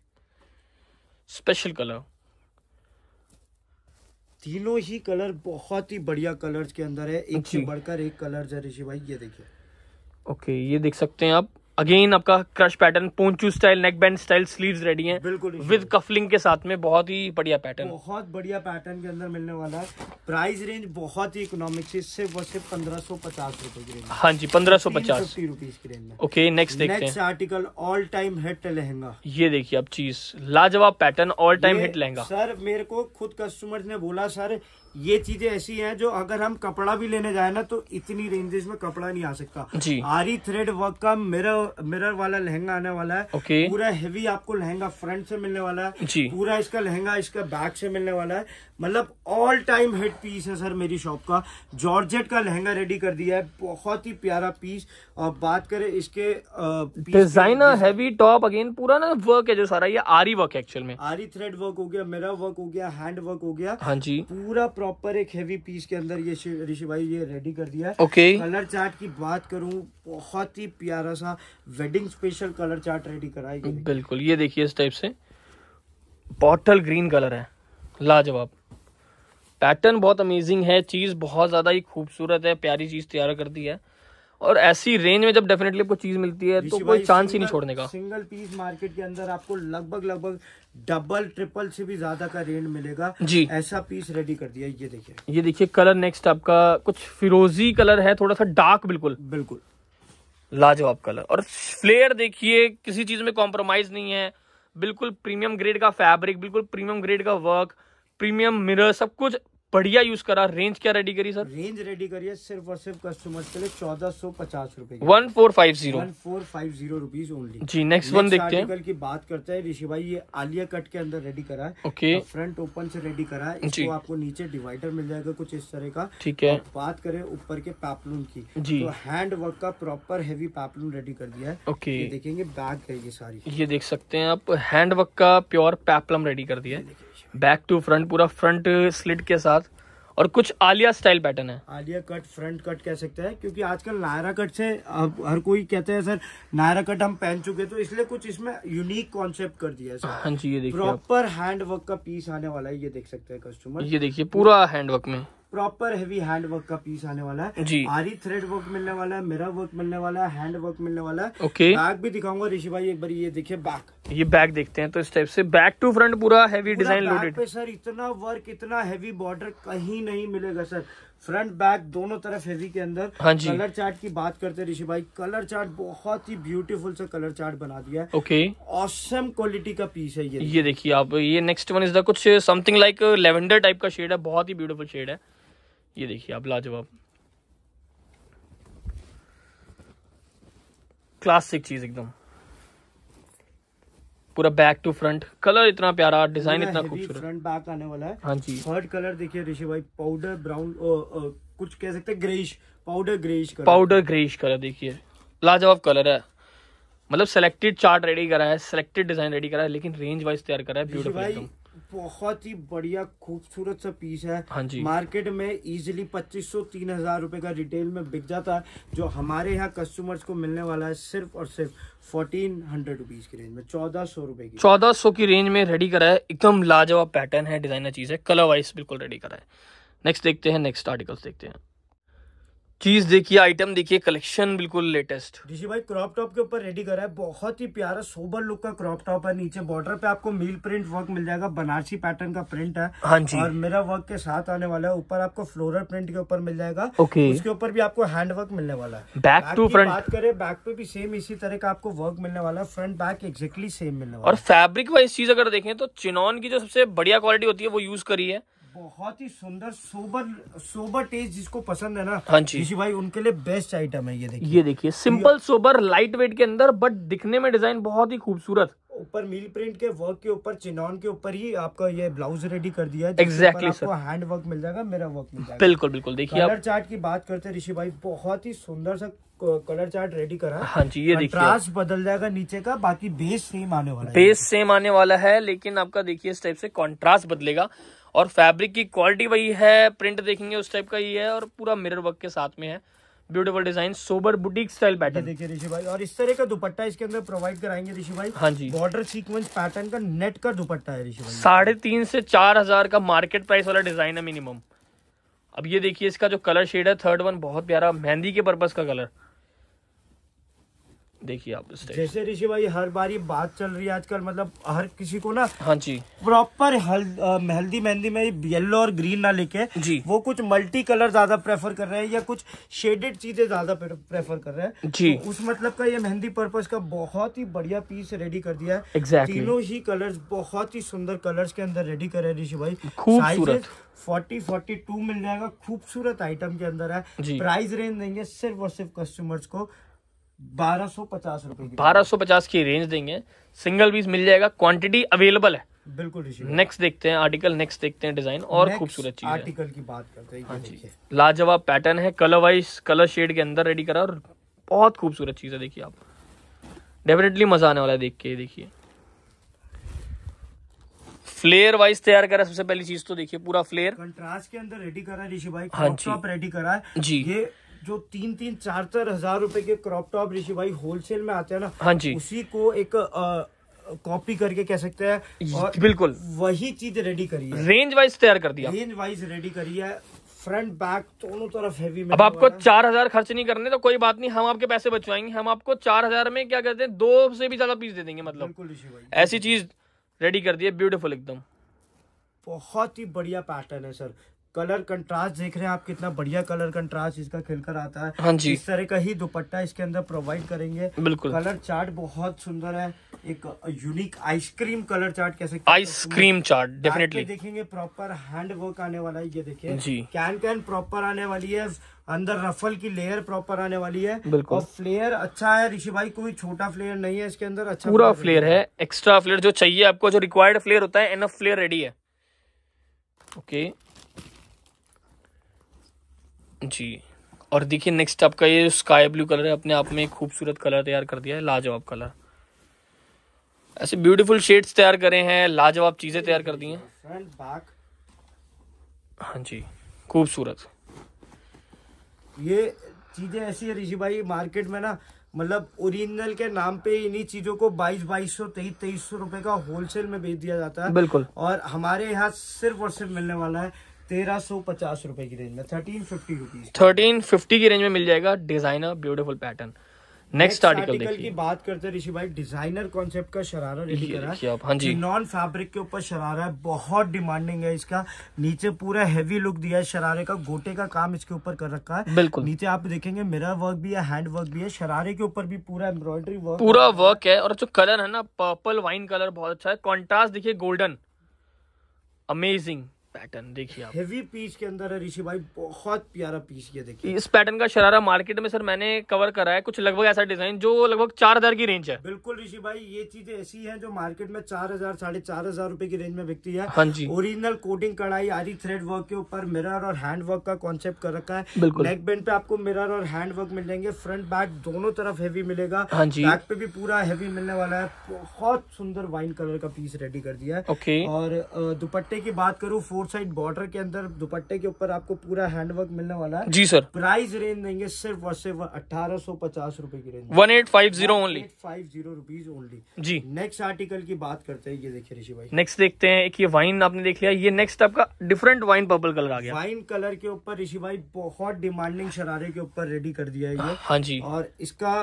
स्पेशल कलर तीनों ही कलर बहुत ही बढ़िया कलर्स के अंदर है एक से बढ़कर एक कलर है ऋषि भाई ये देखिए ओके ये देख सकते हैं आप अगेन आपका crush pattern poncho style neck band style sleeves ready हैं बिल्कुल विद कफलिंग के साथ में बहुत ही बढ़िया पैटर्न बहुत बढ़िया पैटर्न के अंदर मिलने वाला है प्राइस रेंज बहुत ही इकोनॉमिक है इससे वो सिर्फ पंद्रह सौ पचास रुपए की रेंज हाँ जी पंद्रह सौ पचास रुपीज की रेंज ओके नेक्स्ट देखते हैं article all time hit lehenga ये देखिए अब चीज लाजवाब pattern all time hit lehenga sir मेरे को खुद कस्टमर ने बोला सर ये चीजें ऐसी हैं जो अगर हम कपड़ा भी लेने जाए ना तो इतनी रेंजेस में कपड़ा नहीं आ सकता जी आरी थ्रेड वर्क का मिरर मिरर वाला लहंगा आने वाला है ओके। पूरा हेवी आपको लहंगा फ्रंट से मिलने वाला है जी पूरा इसका लहंगा इसका बैक से मिलने वाला है मतलब ऑल टाइम हेड पीस है सर मेरी शॉप का जॉर्जेट का लहंगा रेडी कर दिया है बहुत ही प्यारा पीस और बात करें इसके डिजाइनर हैवी टॉप अगेन पूरा ना वर्क है जो सारा ये आरी वर्क है एक्चुअल में आरी थ्रेड वर्क हो गया मेरा वर्क हो गया हैंड वर्क हो गया हाँ जी पूरा प्रॉपर एक हेवी पीस के अंदर ये ऋषि भाई ये रेडी कर दिया है ओके okay. कलर चार्ट की बात करूं बहुत ही प्यारा सा wedding special colour chart ready कराई गई बिल्कुल ये देखिए इस टाइप से बॉटल ग्रीन कलर है लाजवाब पैटर्न बहुत अमेजिंग है चीज़ बहुत ज़्यादा ही खूबसूरत है प्यारी चीज़ तैयार कर दी है और ऐसी रेंज में जब डेफिनेटली आपको चीज मिलती है तो कोई चांस ही नहीं छोड़ने का सिंगल पीस मार्केट के अंदर आपको लगभग लगभग डबल ट्रिपल से भी ज्यादा का रेंज मिलेगा जी ऐसा पीस रेडी कर दिया ये देखिए ये देखिए कलर नेक्स्ट आपका कुछ फिरोजी कलर है थोड़ा सा डार्क बिल्कुल बिल्कुल लाजवाब कलर और फ्लेयर देखिए किसी चीज में कॉम्प्रोमाइज नहीं है बिल्कुल प्रीमियम ग्रेड का फैब्रिक बिल्कुल प्रीमियम ग्रेड का वर्क प्रीमियम मिरर सब कुछ बढ़िया यूज करा रेंज क्या रेडी करी सर रेंज रेडी करिए सिर्फ और सिर्फ कस्टमर्स के लिए चौदह सौ पचास रूपए one four five zero one four five zero rupees only जी नेक्स्ट वन देखते हैं की बात करते हैं ऋषि भाई ये आलिया कट के अंदर रेडी करा है ओके फ्रंट ओपन से रेडी करा है इसको आपको नीचे डिवाइडर मिल जाएगा कुछ इस तरह का ठीक है बात करें ऊपर के पैपलून की जी तो हैंड वर्क का प्रॉपर हैवी पैपलून रेडी कर दिया है ओके देखेंगे बैग है ये सारी ये देख सकते हैं आप हैंड वर्क का प्योर पैपलम रेडी कर दिया है बैक टू फ्रंट पूरा फ्रंट स्लिट के साथ और कुछ आलिया स्टाइल पैटर्न है आलिया कट फ्रंट कट कह सकते हैं क्योंकि आजकल नायरा कट से हर कोई कहते हैं सर नायरा कट हम पहन चुके तो इसलिए कुछ इसमें यूनिक कॉन्सेप्ट कर दिया है सर हाँ जी ये देखिए प्रॉपर हैंड वर्क का पीस आने वाला है ये देख सकते हैं कस्टमर ये देखिए पूरा हैंड वर्क में प्रॉपर हैवी हैंड वर्क का पीस आने वाला है जी आरी थ्रेड वर्क मिलने वाला है मेरा वर्क मिलने वाला है हैंड वर्क मिलने वाला है ओके बैक भी दिखाऊंगा ऋषि भाई एक बार ये देखिए बैक ये बैक देखते हैं तो इस टाइप से बैक टू फ्रंट पूरा हैवी डिजाइन लोडेड पे सर इतना वर्क इतना हैवी बॉर्डर कहीं नहीं मिलेगा सर फ्रंट बैक दोनों तरफ हैवी के अंदर हाँ जी कलर चार्ट की बात करते ऋषि भाई कलर चार्ट बहुत ही ब्यूटीफुल सा कलर चार्ट बना दिया है ओके ऑसम क्वालिटी का पीस है ये ये देखिए आप ये नेक्स्ट वन इज द कुछ समथिंग लाइक लेवेंडर टाइप का शेड है बहुत ही ब्यूटीफुल शेड है ये देखिए आप लाजवाब क्लासिक चीज एकदम पूरा बैक टू फ्रंट कलर इतना प्यारा डिजाइन इतना खूबसूरत फ्रंट बैक आने वाला है हाँ जी थर्ड कलर देखिए ऋषि भाई पाउडर ब्राउन कुछ कह सकते हैं greyish powder greyish powder greyish colour देखिए लाजवाब कलर है मतलब सिलेक्टेड चार्ट रेडी करा है सिलेक्टेड डिजाइन रेडी करा है लेकिन रेंज वाइज तैयार करा है ब्यूटीफुल बहुत ही बढ़िया खूबसूरत सा पीस है हाँ जी मार्केट में इजीली 2500 3000 रुपए का रिटेल में बिक जाता है जो हमारे यहाँ कस्टमर्स को मिलने वाला है सिर्फ और सिर्फ फोर्टीन हंड्रेड रुपीज की रेंज में चौदह सौ रुपए की चौदह सौ की रेंज में रेडी करा है एकदम लाजवाब पैटर्न है डिजाइनर चीज है कलर वाइज बिल्कुल रेडी करा है नेक्स्ट देखते हैं नेक्स्ट आर्टिकल्स देखते हैं चीज देखिए आइटम देखिए कलेक्शन बिल्कुल लेटेस्ट ऋषि भाई क्रॉप टॉप के ऊपर रेडी करा है बहुत ही प्यारा सोबर लुक का क्रॉप टॉप है नीचे बॉर्डर पे आपको मिल प्रिंट वर्क मिल जाएगा बनारसी पैटर्न का प्रिंट है हाँ जी और मेरा वर्क के साथ आने वाला है ऊपर आपको फ्लोरल प्रिंट के ऊपर मिल जाएगा ओके उसके ऊपर भी आपको हैंड वर्क मिलने वाला है बैक टू फ्रंट बात करें बैक पे भी सेम इसी तरह का आपको वर्क मिलने वाला है फ्रंट बैक एक्जेक्टली सेम मिलने वाला और फेब्रिक वाइज चीज अगर देखें तो चिनॉन की जो सबसे बढ़िया क्वालिटी होती है वो यूज करी है बहुत ही सुंदर सोबर सोबर टेस्ट जिसको पसंद है ना हाँ जी ऋषि भाई उनके लिए बेस्ट आइटम है ये देखिए ये देखिए सिंपल सोबर लाइट वेट के अंदर बट दिखने में डिजाइन बहुत ही खूबसूरत ऊपर मिल प्रिंट के वर्क के ऊपर चिनॉन के ऊपर ही आपका ये ब्लाउज रेडी कर दिया है एग्जैक्टली exactly, आपको हैंड वर्क मिल जाएगा मेरा वर्क मिल जाएगा बिल्कुल बिल्कुल देखिए कलर चार्ट की बात करते हैं ऋषि भाई बहुत ही सुंदर सा कलर चार्ट रेडी करा हाँ जी ये देखिए बदल जाएगा नीचे का बाकी बेस सेम आने वाला बेस सेम आने वाला है लेकिन आपका देखिए इस टाइप से कॉन्ट्रास्ट बदलेगा और फैब्रिक की क्वालिटी वही है प्रिंट देखेंगे उस टाइप का ही है और पूरा मिरर वर्क के साथ में है beautiful design sober boutique style pattern देखिए ऋषि भाई और इस तरह का दुपट्टा इसके अंदर प्रोवाइड कराएंगे ऋषि भाई हाँ जी बॉर्डर सीक्वेंस पैटर्न का नेट का दुपट्टा है ऋषि भाई साढ़े तीन से चार हजार का मार्केट प्राइस वाला डिजाइन है मिनिमम अब ये देखिए इसका जो कलर शेड है थर्ड वन बहुत प्यारा मेहंदी के पर्पज का कलर देखिए आप जैसे ऋषि भाई हर बार ये बात चल रही है आजकल मतलब हर किसी को ना हाँ जी प्रॉपर मेहंदी मेहंदी में येलो और ग्रीन ना लेके जी वो कुछ मल्टी कलर ज्यादा प्रेफर कर रहे हैं या कुछ शेडेड चीजें ज्यादा प्रेफर कर रहे हैं जी तो उस मतलब का ये मेहंदी पर्पज का बहुत ही बढ़िया पीस रेडी कर दिया है exactly. तीनों ही कलर बहुत ही सुंदर कलर के अंदर रेडी कर रहे हैं ऋषि भाई खूबसूरत फोर्टी फोर्टी टू मिल जाएगा खूबसूरत आइटम के अंदर है प्राइस रेंज देंगे सिर्फ और सिर्फ कस्टमर्स को बारह सौ पचास रुपए की रेंज देंगे सिंगल पीस मिल जाएगा क्वांटिटी अवेलेबल है बिल्कुल नेक्स्ट देखते हैं आर्टिकल नेक्स्ट देखते हैं डिजाइन और खूबसूरत चीज आर्टिकल की बात करते हैं हाँ लाजवाब पैटर्न है कलर वाइज कलर शेड के अंदर रेडी करा और बहुत खूबसूरत चीज है देखिए आप डेफिनेटली मजा आने वाला है देख के देखिए फ्लेयर वाइज तैयार करा सबसे पहली चीज तो देखिए पूरा फ्लेयर कंट्रास्ट के अंदर रेडी करा ऋषि भाई हाँ जी रेडी करा है जी ये जो तीन तीन चार चार हजार रुपए के क्रॉप टॉप ऋषि भाई होलसेल में आते हैं ना हाँ जी उसी को एक कॉपी करके कह सकते हैं बिल्कुल वही चीज रेडी करी है रेंज वाइज तैयार कर दिया रेंज वाइज रेडी करी है फ्रंट बैक दोनों तरफ हैवी में अब आपको चार हजार खर्च नहीं करने तो कोई बात नहीं हम आपके पैसे बचवाएंगे हम आपको चार हजार में क्या कहते हैं दो से भी ज्यादा पीस दे देंगे मतलब ऐसी चीज रेडी कर दी है ब्यूटीफुल एकदम बहुत ही बढ़िया पैटर्न है सर कलर कंट्रास्ट देख रहे हैं आप कितना बढ़िया कलर कंट्रास्ट इसका खिलकर आता है हाँ जी इस तरह का ही दुपट्टा इसके अंदर प्रोवाइड करेंगे बिल्कुल कलर चार्ट बहुत सुंदर है एक यूनिक आइसक्रीम कलर चार्ट कैसे आइसक्रीम चार्ट डेफिनेटली देखेंगे प्रॉपर हैंड वर्क आने वाला है ये देखिए कैन कैन प्रॉपर आने वाली है अंदर रफल की लेयर प्रॉपर आने वाली है बिल्कुल फ्लेयर अच्छा है ऋषि भाई कोई छोटा फ्लेयर नहीं है इसके अंदर अच्छा पूरा फ्लेयर है एक्स्ट्रा फ्लेयर जो चाहिए आपको जो रिक्वायर्ड फ्लेयर होता है एनफ फ्लेयर रेडी है ओके okay. जी और देखिए नेक्स्ट आपका ये स्काई ब्लू कलर है अपने आप में खूबसूरत कलर तैयार कर दिया है लाजवाब कलर ऐसे ब्यूटीफुल शेड्स तैयार करे हैं लाजवाब चीजें तैयार कर दी हैं हाँ जी खूबसूरत ये चीजें ऐसी है ऋषि भाई मार्केट में ना मतलब ओरिजिनल के नाम पे इन्हीं चीजों को बाईस बाईस सौ तेईस तेईस सौ रुपए का होलसेल में बेच दिया जाता है बिल्कुल और हमारे यहाँ सिर्फ और सिर्फ मिलने वाला है तेरह सौ पचास रुपए की रेंज में थर्टीन फिफ्टी थर्टीन फिफ्टी की रेंज में मिल जाएगा designer beautiful pattern next article की बात करते हैं ऋषि भाई डिजाइनर कॉन्सेप्ट का शरारा रेडी करा है हाँ जी नॉन फैब्रिक के ऊपर शरारा है बहुत डिमांडिंग है इसका नीचे पूरा हैवी लुक दिया है शरारे का गोटे का काम इसके ऊपर कर रखा है बिल्कुल नीचे आप देखेंगे मिरर वर्क भी है हैंड वर्क भी है शरारे के ऊपर भी पूरा एम्ब्रॉयडरी वर्क पूरा वर्क है और जो कलर है ना पर्पल वाइन कलर बहुत अच्छा है कॉन्ट्रास्ट देखिये गोल्डन अमेजिंग पैटर्न देखिए आप हेवी पीस के अंदर है ऋषि भाई बहुत प्यारा पीस ये देखिए इस पैटर्न का शरारा मार्केट में सर मैंने कवर करा है कुछ लगभग ऐसा डिजाइन जो लगभग चार हजार की रेंज है बिल्कुल ऋषि भाई ये चीजें ऐसी हैं जो मार्केट में चार हजार साढ़े चार हजार रूपए की रेंज में बिकती है हाँ जी ओरिजिनल कोटिंग कढ़ाई आरी थ्रेड वर्क के ऊपर मिरर और हैंड वर्क का कॉन्सेप्ट कर रखा है बिल्कुल नेक बैंड पे आपको मिरर और हैंड वर्क मिल जाएंगे फ्रंट बैक दोनों तरफ हेवी मिलेगा हाँ जी बैक पे भी पूरा हेवी मिलने वाला है बहुत सुंदर वाइन कलर का पीस रेडी कर दिया है और दुपट्टे की बात करूँ फोर फोर साइड बॉर्डर के अंदर दुपट्टे के ऊपर आपको पूरा हैंडवर्क मिलने वाला है जी सर प्राइस रेंज देंगे सिर्फ और सिर्फ अठारह सौ पचास रूपए की range one eight five zero only five zero rupees only जी नेक्स्ट आर्टिकल की बात करते हैं ये देखिए ऋषि भाई नेक्स्ट देखते हैं एक ये वाइन आपने देख लिया ये नेक्स्ट आपका डिफरेंट वाइन पर्पल कलर आ गया वाइन कलर के ऊपर ऋषि भाई बहुत डिमांडिंग शरारे के ऊपर रेडी कर दिया है ये हाँ जी और इसका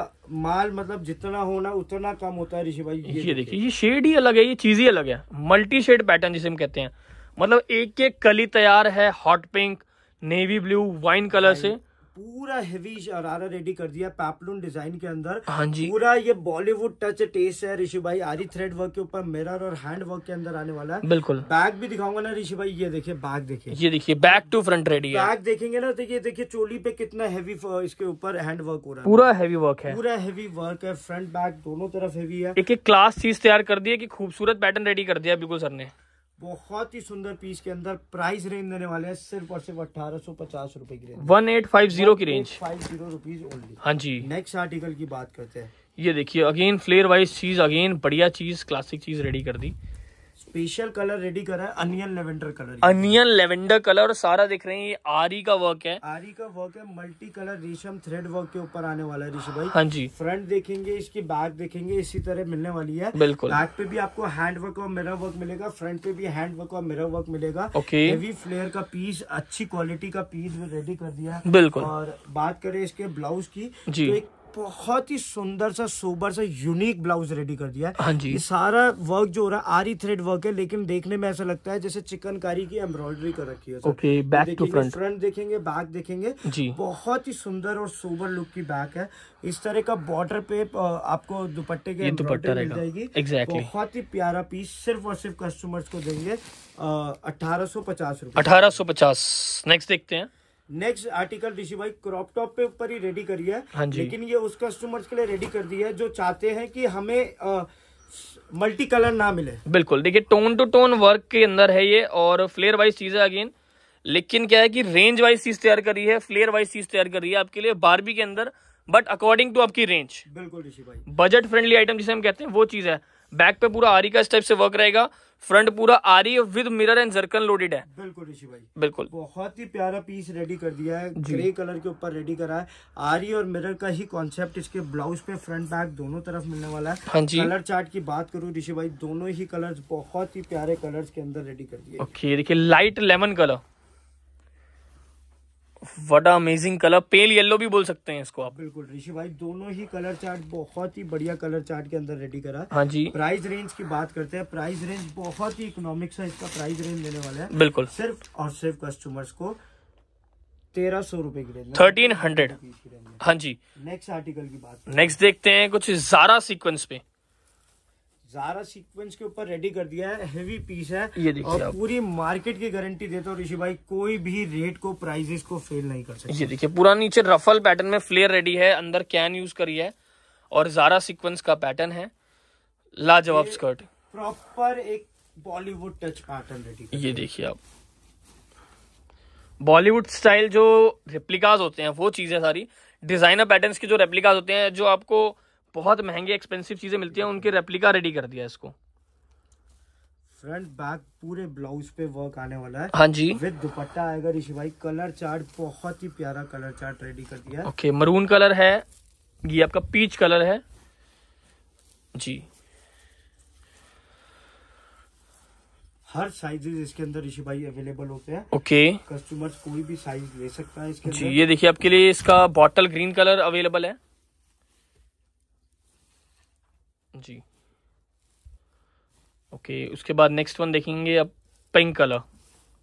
माल मतलब जितना होना उतना कम होता है ऋषि भाई ये देखिए ये शेड ही अलग है ये चीज ही अलग है मल्टी शेड पैटर्न जिसे हम कहते हैं मतलब एक एक कली तैयार है hot pink navy blue wine colour से पूरा हेवी शरारा रेडी कर दिया पैपलून डिजाइन के अंदर हाँ जी पूरा ये बॉलीवुड टच टेस्ट है ऋषि भाई आरी थ्रेड वर्क के ऊपर मिरर और हैंड वर्क के अंदर आने वाला है बिल्कुल बैग भी दिखाऊंगा ना ऋषि भाई ये देखिए बैग देखिए ये देखिए back to front ready bag देखेंगे ना तो ये देखिए चोली पे कितना हेवी इसके ऊपर हैंड वर्क हो रहा है पूरा हेवी वर्क है पूरा हेवी वर्क है फ्रंट बैक दोनों तरफ हेवी है एक एक क्लास चीज तैयार कर दी है की खूबसूरत पैटर्न रेडी कर दिया बिल्कुल सर ने बहुत ही सुंदर पीस के अंदर प्राइस रेंज देने वाले हैं सिर्फ और सिर्फ अठारह सौ पचास रूपए की range one eight five zero की range five zero rupees only हाँ जी नेक्स्ट आर्टिकल की बात करते हैं ये देखिए अगेन फ्लेयर वाइज चीज अगेन बढ़िया चीज क्लासिक चीज रेडी कर दी स्पेशल कलर रेडी करा है onion lavender colour onion lavender colour और सारा देख रहे हैं ये आरी का वर्क है आरी का वर्क है मल्टी कलर रेशम थ्रेड वर्क के ऊपर आने वाला है ऋषि भाई हाँ जी फ्रंट देखेंगे इसकी बैक देखेंगे इसी तरह मिलने वाली है बिल्कुल बैक पे भी आपको हैंड वर्क और मेरा वर्क मिलेगा फ्रंट पे भी हैंड वर्क और मेरा वर्क मिलेगा ओके हेवी फ्लेयर का पीस अच्छी क्वालिटी का पीस रेडी कर दिया बिल्कुल और बात करें इसके ब्लाउज की जी तो एक बहुत ही सुंदर सा सोबर सा यूनिक ब्लाउज रेडी कर दिया है हाँ जी सारा वर्क जो हो रहा है आरी थ्रेड वर्क है लेकिन देखने में ऐसा लगता है जैसे चिकनकारी की एम्ब्रॉयडरी कर रखी है okay back to front front देखेंगे बैक देखेंगे जी बहुत ही सुंदर और सोबर लुक की बैक है इस तरह का बॉर्डर पे आपको दुपट्टे के दुपट्टा मिल जाएगी exactly. बहुत ही प्यारा पीस सिर्फ और सिर्फ कस्टमर्स को देंगे अठारह सौ पचास रूपए अठारह सौ पचास नेक्स्ट देखते हैं नेक्स्ट आर्टिकल ऋषि भाई क्रॉप टॉप पे ऊपर ही रेडी करी है हाँ जी। लेकिन ये उस कस्टमर्स के लिए रेडी कर दी है जो चाहते हैं कि हमें आ, मल्टी कलर ना मिले बिल्कुल देखिए टोन टू टोन वर्क के अंदर है ये और फ्लेयर वाइज चीज है अगेन लेकिन क्या है कि रेंज वाइज चीज तैयार करी है फ्लेयर वाइज चीज तैयार कर रही है आपके लिए बारबी के अंदर बट अकॉर्डिंग टू आपकी रेंज बिल्कुल ऋषि भाई बजट फ्रेंडली आइटम जिसे हम कहते हैं वो चीज है बैक पे पूरा आरी का इस टाइप से वर्क रहेगा फ्रंट पूरा आरी with mirror and zircon loaded है बिल्कुल ऋषि भाई बिल्कुल बहुत ही प्यारा पीस रेडी कर दिया है ग्रे कलर के ऊपर रेडी करा है आरी और मिरर का ही कॉन्सेप्ट इसके ब्लाउज पे फ्रंट बैक दोनों तरफ मिलने वाला है हाँ जी कलर चार्ट की बात करूँ ऋषि भाई दोनों ही कलर बहुत ही प्यारे कलर के अंदर रेडी कर दिए देखिए light lemon colour what amazing colour pale yellow भी बोल सकते हैं इसको आप बिल्कुल ऋषि भाई दोनों ही कलर चार्ट बहुत ही बढ़िया कलर चार्ट के अंदर रेडी करा हाँ जी प्राइस रेंज की बात करते हैं प्राइस रेंज बहुत ही इकोनॉमिक है इसका प्राइस रेंज देने वाले है बिल्कुल सिर्फ और सिर्फ कस्टमर्स को तेरह सौ रूपए की रेंज थर्टीन हंड्रेड हाँ जी नेक्स्ट आर्टिकल की बात नेक्स्ट देखते हैं कुछ जारा सिक्वेंस पे जारा सीक्वेंस के ऊपर रेडी कर दिया है हेवी पीस है ये और पूरी मार्केट की गारंटी देता हूँ ऋषि भाई कोई भी रेट को प्राइजेस को फेल नहीं कर सकते ये देखिए पूरा नीचे रफल पैटर्न में फ्लेयर रेडी है अंदर कैन यूज करी है और जारा सीक्वेंस का पैटर्न है लाजवाब स्कर्ट प्रॉपर एक बॉलीवुड टच पैटर्न रेडी ये देखिए आप बॉलीवुड स्टाइल जो रेप्लिकाज होते हैं वो चीजें सारी डिजाइनर पैटर्न्स की जो रेप्लिकाज होते हैं जो आपको बहुत महंगे एक्सपेंसिव चीज़ें मिलती हैं उनके रेप्लिका रेडी कर दिया इसको फ्रंट बैक पूरे ब्लाउज पे वर्क आने वाला है हाँ जी विद दुपट्टा आएगा ऋषि भाई कलर चार्ट बहुत ही प्यारा कलर चार्ट रेडी कर दिया ओके मरून कलर है ये आपका पीच कलर है जी हर साइजेस इसके अंदर ऋषि भाई अवेलेबल होते हैं ओके okay. कस्टमर्स कोई भी साइज ले सकता है इसके जी ये देखिए आपके लिए इसका बॉटल ग्रीन कलर अवेलेबल है जी ओके उसके बाद नेक्स्ट वन देखेंगे अब पिंक कलर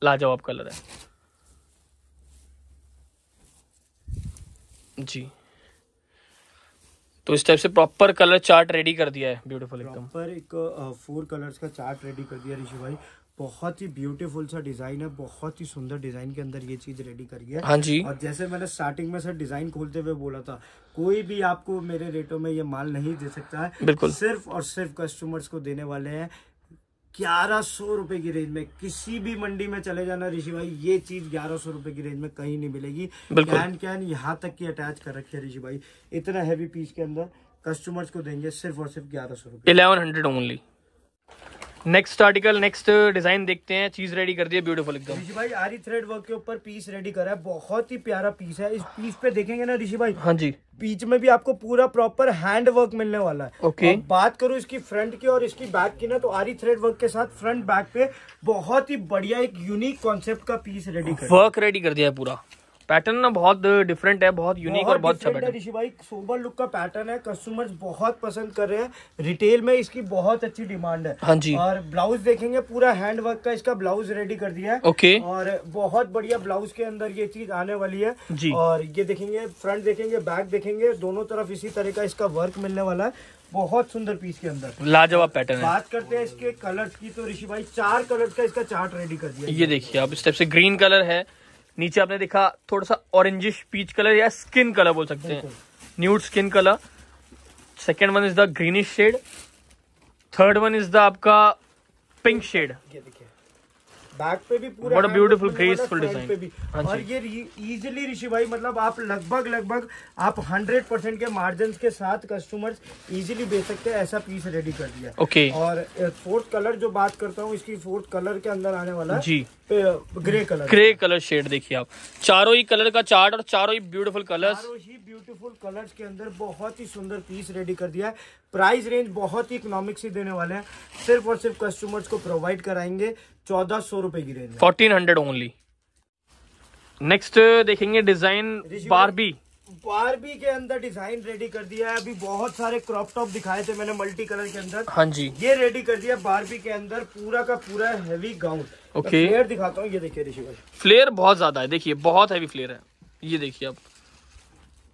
लाजवाब कलर है जी तो इस टाइप से प्रॉपर कलर चार्ट रेडी कर दिया है ब्यूटीफुल एकदम पर एक फोर कलर्स का चार्ट रेडी कर दिया ऋषि भाई बहुत ही ब्यूटीफुल सा डिजाइन है बहुत ही सुंदर डिजाइन के अंदर ये चीज रेडी करी है हाँ जी और जैसे मैंने स्टार्टिंग में सर डिजाइन खोलते हुए बोला था कोई भी आपको मेरे रेटों में ये माल नहीं दे सकता है बिल्कुल सिर्फ और सिर्फ कस्टमर्स को देने वाले हैं ग्यारह सौ रुपए की रेंज में किसी भी मंडी में चले जाना ऋषि भाई ये चीज ग्यारह सौ रुपए की रेंज में कहीं नहीं मिलेगी कैन कैन यहाँ तक की अटैच कर रखी है ऋषि भाई इतना हैवी पीस के अंदर कस्टमर्स को देंगे सिर्फ और सिर्फ ग्यारह सौ रुपए eleven hundred only next article next design देखते हैं चीज रेडी कर दी है ब्यूटीफुल एकदम ऋषि भाई आरी थ्रेड वर्क के ऊपर पीस रेडी करा है बहुत ही प्यारा पीस है इस पीस पे देखेंगे ना ऋषि भाई हाँ जी बीच में भी आपको पूरा प्रॉपर हैंड वर्क मिलने वाला है ओके okay. बात करू इसकी फ्रंट की और इसकी बैक की ना तो आरी थ्रेड वर्क के साथ फ्रंट बैक पे बहुत ही बढ़िया एक यूनिक कॉन्सेप्ट का पीस रेडी वर्क रेडी कर दिया है पूरा पैटर्न ना बहुत डिफरेंट है बहुत यूनिक और बहुत अच्छा पैटर्न ऋषि भाई सोबर लुक का पैटर्न है कस्टमर्स बहुत पसंद कर रहे हैं रिटेल में इसकी बहुत अच्छी डिमांड है हाँ जी और ब्लाउज देखेंगे पूरा हैंड वर्क का इसका ब्लाउज रेडी कर दिया है ओके और बहुत बढ़िया ब्लाउज के अंदर ये चीज आने वाली है जी और ये देखेंगे फ्रंट देखेंगे बैक देखेंगे दोनों तरफ इसी तरह का इसका वर्क मिलने वाला है बहुत सुंदर पीस के अंदर लाजवाब पैटर्न बात करते हैं इसके कलर की तो ऋषि भाई चार कलर का इसका चार्ट रेडी कर दिया ये देखिए आप इस टाइप से ग्रीन कलर है नीचे आपने देखा थोड़ा सा ऑरेंजिश पीच कलर या स्किन कलर बोल सकते हैं nude skin colour second one is the greenish shade third one is the आपका पिंक शेड बैक पे भी पूरा बड़ा ब्यूटीफुल ग्रेसफुल डिजाइन और ये इजीली ऋषि भाई मतलब आप लगभग लगभग आप 100 परसेंट के मार्जिन के साथ कस्टमर्स इजीली बेच सकते हैं ऐसा पीस रेडी कर दिया ओके okay. और फोर्थ कलर जो बात करता हूँ इसकी फोर्थ कलर के अंदर आने वाला जी grey colour grey colour shade देखिए आप चारों ही कलर का चार्ट और चारों ही ब्यूटीफुल कलर ही ब्यूटीफुल कलर्स के अंदर बहुत ही सुंदर पीस रेडी कर दिया है प्राइस रेंज बहुत ही इकोनॉमिक से देने वाले हैं सिर्फ और सिर्फ कस्टमर्स को प्रोवाइड कराएंगे चौदह सौ रुपए की range fourteen hundred only next देखेंगे डिजाइन बारबी बारबी के अंदर डिजाइन रेडी कर दिया है अभी बहुत सारे क्रॉप टॉप दिखाए थे मैंने मल्टी कलर के अंदर हाँ जी ये रेडी कर दिया बारबी के अंदर पूरा का पूरा heavy gown okay okay. Flare दिखाता हूँ ये देखिए ऋषि भाई फ्लेयर बहुत ज्यादा है देखिए बहुत हैवी फ्लेयर है ये देखिए आप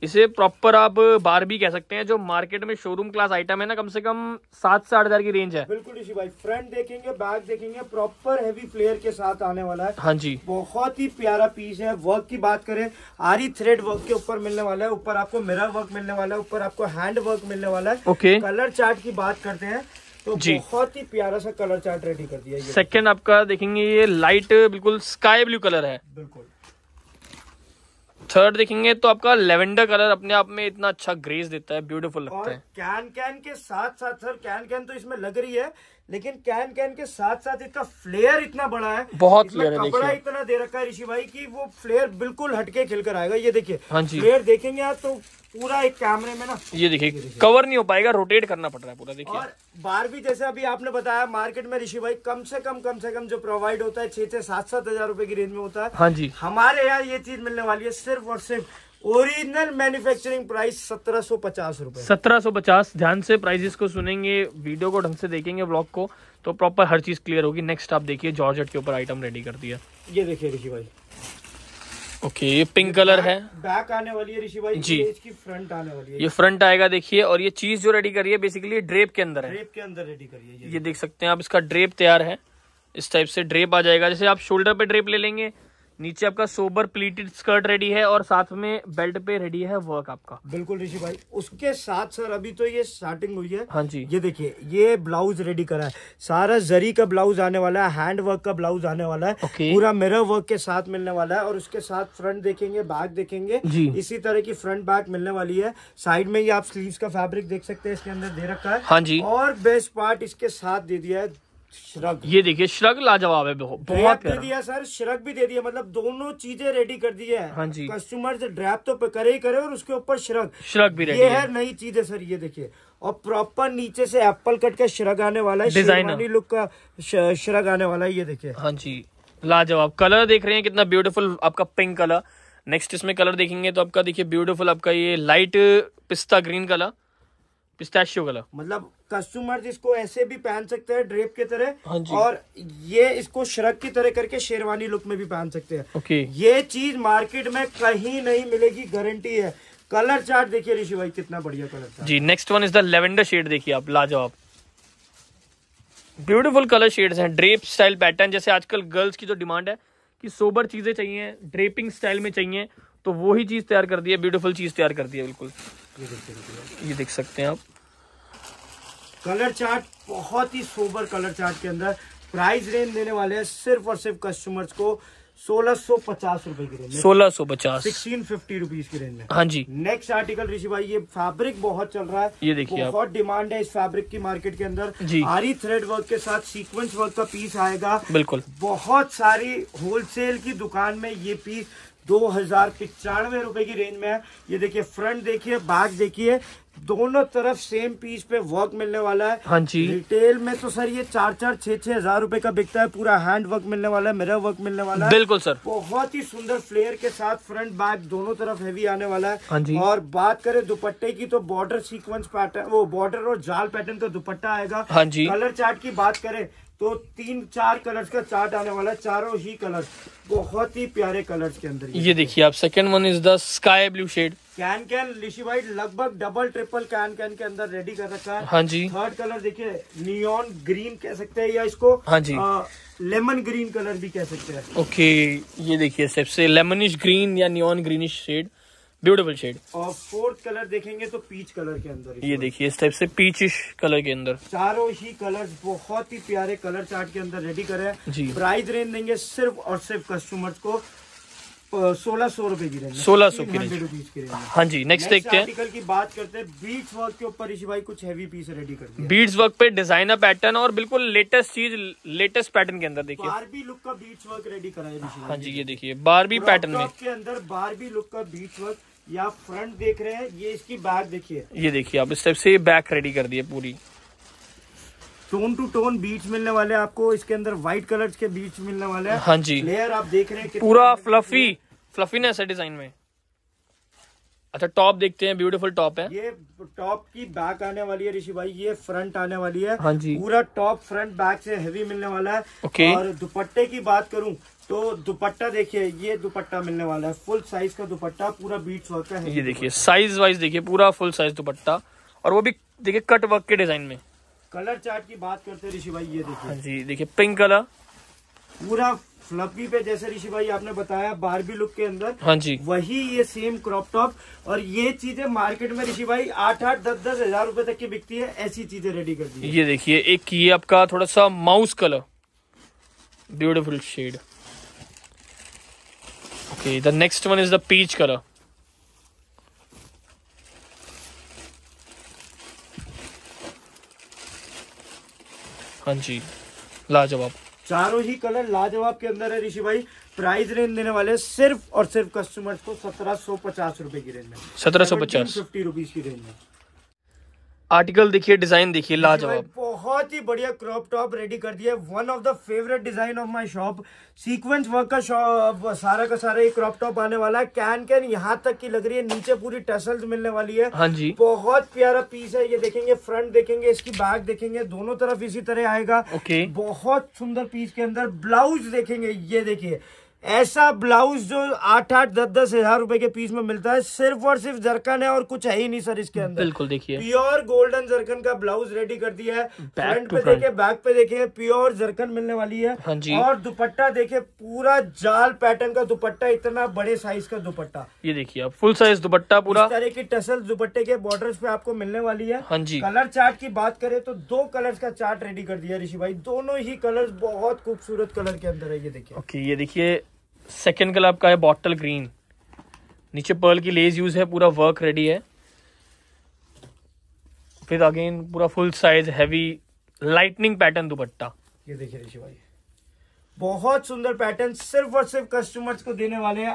इसे प्रॉपर आप बार भी कह सकते हैं जो मार्केट में शोरूम क्लास आइटम है ना कम से कम सात से आठ हजार की रेंज है बिल्कुल भाई फ्रंट देखेंगे बैक देखेंगे प्रॉपर हैवी फ्लेयर के साथ आने वाला है हाँ जी बहुत ही प्यारा पीस है वर्क की बात करें आरी थ्रेड वर्क के ऊपर मिलने वाला है ऊपर आपको मेरा वर्क मिलने वाला है ऊपर आपको हैंड वर्क मिलने वाला है ओके कलर चार्ट की बात करते हैं तो जी बहुत ही प्यारा सा कलर चार्ट रेडी कर दिया सेकंड आपका देखेंगे ये लाइट बिल्कुल स्काई ब्लू कलर है बिल्कुल थर्ड देखेंगे तो आपका लेवेंडर कलर अपने आप में इतना अच्छा ग्रेस देता है ब्यूटीफुल लगता है कैन कैन के साथ साथ सर कैन कैन तो इसमें लग रही है लेकिन कैन कैन के साथ साथ इसका फ्लेयर इतना बड़ा है बहुत फ्लेयर है कपड़ा इतना दे रखा है ऋषि भाई की वो फ्लेयर बिल्कुल हटके खिलकर आएगा ये देखिए हाँ फ्लेयर देखेंगे आप तो पूरा एक कैमरे में ना ये देखिए कवर नहीं हो पाएगा रोटेट करना पड़ रहा है पूरा देखिए और बार भी जैसे अभी आपने बताया मार्केट में ऋषि भाई कम से कम कम से कम जो प्रोवाइड होता है छह छह सात सात हजार रूपए की रेंज में होता है हाँ जी हमारे यहाँ ये चीज मिलने वाली है सिर्फ और सिर्फ ओरिजिनल मैन्युफैक्चरिंग प्राइस सत्रह सो पचास रूपए सत्रह सो पचास ध्यान से प्राइजेस को सुनेंगे वीडियो को ढंग से देखेंगे ब्लॉग को तो प्रॉपर हर चीज क्लियर होगी नेक्स्ट आप देखिए जॉर्ज के ऊपर आइटम रेडी कर दिया ये देखिए ऋषि भाई ओके ये पिंक कलर है बैक आने वाली है ऋषि भाई जी इसकी फ्रंट आने वाली है ये फ्रंट आएगा देखिए और ये चीज जो रेडी करी है बेसिकली ड्रेप के अंदर है ड्रेप के अंदर रेडी करिए ये देख सकते हैं आप इसका ड्रेप तैयार है इस टाइप से ड्रेप आ जाएगा जैसे आप शोल्डर पे ड्रेप ले लेंगे नीचे आपका सोबर प्लीटेड स्कर्ट रेडी है और साथ में बेल्ट पे रेडी है वर्क आपका बिल्कुल ऋषि भाई उसके साथ सर अभी तो ये स्टार्टिंग हुई है हाँ जी ये देखिए ये ब्लाउज रेडी करा है सारा जरी का ब्लाउज आने वाला है हैंड वर्क का ब्लाउज आने वाला है okay. पूरा मेरा वर्क के साथ मिलने वाला है और उसके साथ फ्रंट देखेंगे बैक देखेंगे जी इसी तरह की फ्रंट बैक मिलने वाली है साइड में ही आप स्लीव का फेब्रिक देख सकते हैं इसके अंदर दे रखा है हाँ जी और बेस्ट पार्ट इसके साथ दे दिया है श्रग ये देखिए श्रग लाजवाब है बहुत दे दिया सर श्रग भी दे दिया मतलब दोनों चीजें रेडी कर दी है हाँ जी कस्टमर ड्रैप तो करे ही करे और उसके ऊपर श्रग श्रग भी रेडी ये है नई चीज है सर ये देखिए और प्रॉपर नीचे से एप्पल कट का श्रग आने वाला है डिजाइनर लुक का श्रग आने वाला है ये देखिये हाँ जी लाजवाब कलर देख रहे हैं कितना ब्यूटीफुल आपका पिंक कलर नेक्स्ट इसमें कलर देखेंगे तो आपका देखिए ब्यूटीफुल आपका ये light pista green colour pistachio colour मतलब कस्टमर इसको ऐसे भी पहन सकते हैं ड्रेप की तरह हाँ जी। और ये इसको शरक की तरह करके शेरवानी लुक में भी पहन सकते हैं ओके ये चीज मार्केट में कहीं नहीं मिलेगी गारंटी है कलर चार्ट देखिए ऋषि भाई कितना बढ़िया कलर चार्ट जी next one is the lavender shade देखिए आप लाजवाब ब्यूटीफुल कलर शेड्स हैं ड्रेप स्टाइल पैटर्न जैसे आजकल गर्ल्स की जो डिमांड है कि सोबर चीजें चाहिए ड्रेपिंग स्टाइल में चाहिए तो वही चीज तैयार कर दी है ब्यूटीफुल चीज तैयार कर दी है बिल्कुल ये देख सकते हैं आप कलर चार्ट बहुत ही सोबर कलर चार्ट के अंदर प्राइस रेंज देने वाले हैं सिर्फ और सिर्फ कस्टमर्स को सोलह सौ पचास रूपए की रेंज सोलह सौ पचास सिक्सटीन फिफ्टी रुपीज की रेंज में हाँ जी नेक्स्ट आर्टिकल ऋषि भाई ये फैब्रिक बहुत चल रहा है ये देखिए बहुत डिमांड है इस फैब्रिक की मार्केट के अंदर जी हरी थ्रेड वर्क के साथ सीक्वेंस वर्क का पीस आएगा बिल्कुल बहुत सारी होलसेल की दुकान में ये पीस दो हजार पिचानवे रुपए की रेंज में है ये देखिए फ्रंट देखिए बैक देखिए दोनों तरफ सेम पीस पे वर्क मिलने वाला है हाँ जी रिटेल में तो सर ये चार चार छह छह हजार रूपए का बिकता है पूरा हैंड वर्क मिलने वाला है मेरा वर्क मिलने वाला है बिल्कुल सर बहुत ही सुंदर फ्लेयर के साथ फ्रंट बैक दोनों तरफ हैवी आने वाला है हाँ जी और बात करें दुपट्टे की तो बॉर्डर सीक्वेंस पैटर्न वो बॉर्डर और जाल पैटर्न का दुपट्टा आएगा हाँ जी कलर चार्ट की बात करें तो तीन चार कलर्स का चार्ट आने वाला है चारों ही कलर्स बहुत ही प्यारे कलर्स के अंदर ये देखिए आप second one is the sky blue shade can can लिशी वाइट लगभग डबल ट्रिपल कैन कैन के अंदर रेडी कर रखा है हाँ जी थर्ड कलर देखिए नियॉन ग्रीन कह सकते हैं या इसको हाँ जी आ, लेमन ग्रीन कलर भी कह सकते हैं ओके ये देखिए सबसे लेमनिश ग्रीन या neon greenish shade beautiful shade और फोर्थ कलर देखेंगे तो पीच कलर के अंदर ये देखिए इस टाइप से पीचिश कलर के अंदर चारों ही कलर्स बहुत ही प्यारे कलर चार्ट के अंदर रेडी करे जी प्राइस रेंज देंगे सिर्फ और सिर्फ कस्टमर्स को सोलह सौ रूपए की रेंज सोलह सौ की हाँ जी नेक्स्ट देखते हैं आर्टिकल की बात करते हैं बीट्स वर्क के ऊपर ऋषि भाई कुछ हैवी पीस रेडी करते हैं बीट्स वर्क पे डिजाइनर पैटर्न और बिल्कुल लेटेस्ट चीज लेटेस्ट पैटर्न के अंदर देखिए बारबी लुक का बीट्स वर्क रेडी करा है हाँ जी ये देखिए बारबी पैटर्न में के अंदर बारबी लुक का बीच वर्क ये आप फ्रंट देख रहे हैं ये इसकी बैक देखिए ये देखिए आप इस टाइप से बैक रेडी कर दिए पूरी टोन टू टोन बीच मिलने वाले आपको इसके अंदर व्हाइट कलर के बीच मिलने वाले हैं हाँ जी लेयर आप देख रहे हैं पूरा फ्लफी फ्लफीनेस है डिजाइन में अच्छा टॉप देखते हैं ब्यूटीफुल टॉप है ये टॉप की बैक आने वाली है ऋषि भाई ये फ्रंट आने वाली है हाँ जी पूरा टॉप फ्रंट बैक से हेवी मिलने वाला है ओके और दुपट्टे की बात करूं तो दुपट्टा देखिए ये दुपट्टा मिलने वाला है फुल साइज का दुपट्टा पूरा बीट्स वर्क का है ये देखिए साइज वाइज देखिए पूरा फुल साइज दुपट्टा और वो भी देखिए कट वर्क के डिजाइन में कलर चार्ट की बात करते ऋषि भाई ये देखिए हाँ जी देखिए पिंक कलर पूरा फ्लपी पे जैसे ऋषि भाई आपने बताया बारबी लुक के अंदर हाँ जी वही ये सेम क्रॉप टॉप और ये चीजें मार्केट में ऋषि भाई आठ आठ दस दस हजार रूपए तक की बिकती है ऐसी चीजें रेडी कर दी ये देखिए एक ये आपका थोड़ा सा mouse colour beautiful shade Okay, the next one is the peach color. हाँ जी लाजवाब चारों ही कलर लाजवाब के अंदर है ऋषि भाई प्राइस रेंज देने वाले सिर्फ और सिर्फ कस्टमर्स को सत्रह सौ पचास रूपए की रेंज में सत्रह सौ पचास फिफ्टी रुपीज की रेंज में आर्टिकल देखिए डिजाइन देखिए लाजवाब बहुत ही बढ़िया क्रॉप टॉप रेडी कर दिया है one of the favourite design of my shop sequence work का शॉप सारा का सारा ये क्रॉप टॉप आने वाला है कैन कैन यहाँ तक की लग रही है नीचे पूरी टसल्स मिलने वाली है हाँ जी बहुत प्यारा पीस है ये देखेंगे फ्रंट देखेंगे इसकी बैक देखेंगे दोनों तरफ इसी तरह आएगा ओके बहुत सुंदर पीस के अंदर ब्लाउज देखेंगे ये देखिए ऐसा ब्लाउज जो आठ आठ दस दस हजार रूपए के पीस में मिलता है सिर्फ और सिर्फ जरकन है और कुछ है ही नहीं सर इसके अंदर बिल्कुल देखिए प्योर गोल्डन जरकन का ब्लाउज रेडी कर दिया है फ्रंट पे देखिए बैक पे देखिए प्योर जरकन मिलने वाली है हाँ जी। और दुपट्टा देखिए पूरा जाल पैटर्न का दुपट्टा इतना बड़े साइज का दुपट्टा ये देखिए आप फुल साइज दुपट्टा पूरा तरह की टसल दुपट्टे के बॉर्डर पे आपको मिलने वाली है हाँ जी कलर चार्ट की बात करें तो दो कलर का चार्ट रेडी कर दिया ऋषि भाई दोनों ही कलर बहुत खूबसूरत कलर के अंदर है ये देखिए ओके ये देखिए सेकेंड कलर आपका है बॉटल ग्रीन नीचे पर्ल की लेस यूज है पूरा वर्क रेडी है फिर अगेन पूरा full size heavy lightning pattern dupatta ये देखिए ऋषि भाई बहुत सुंदर पैटर्न सिर्फ और सिर्फ कस्टमर्स को देने वाले हैं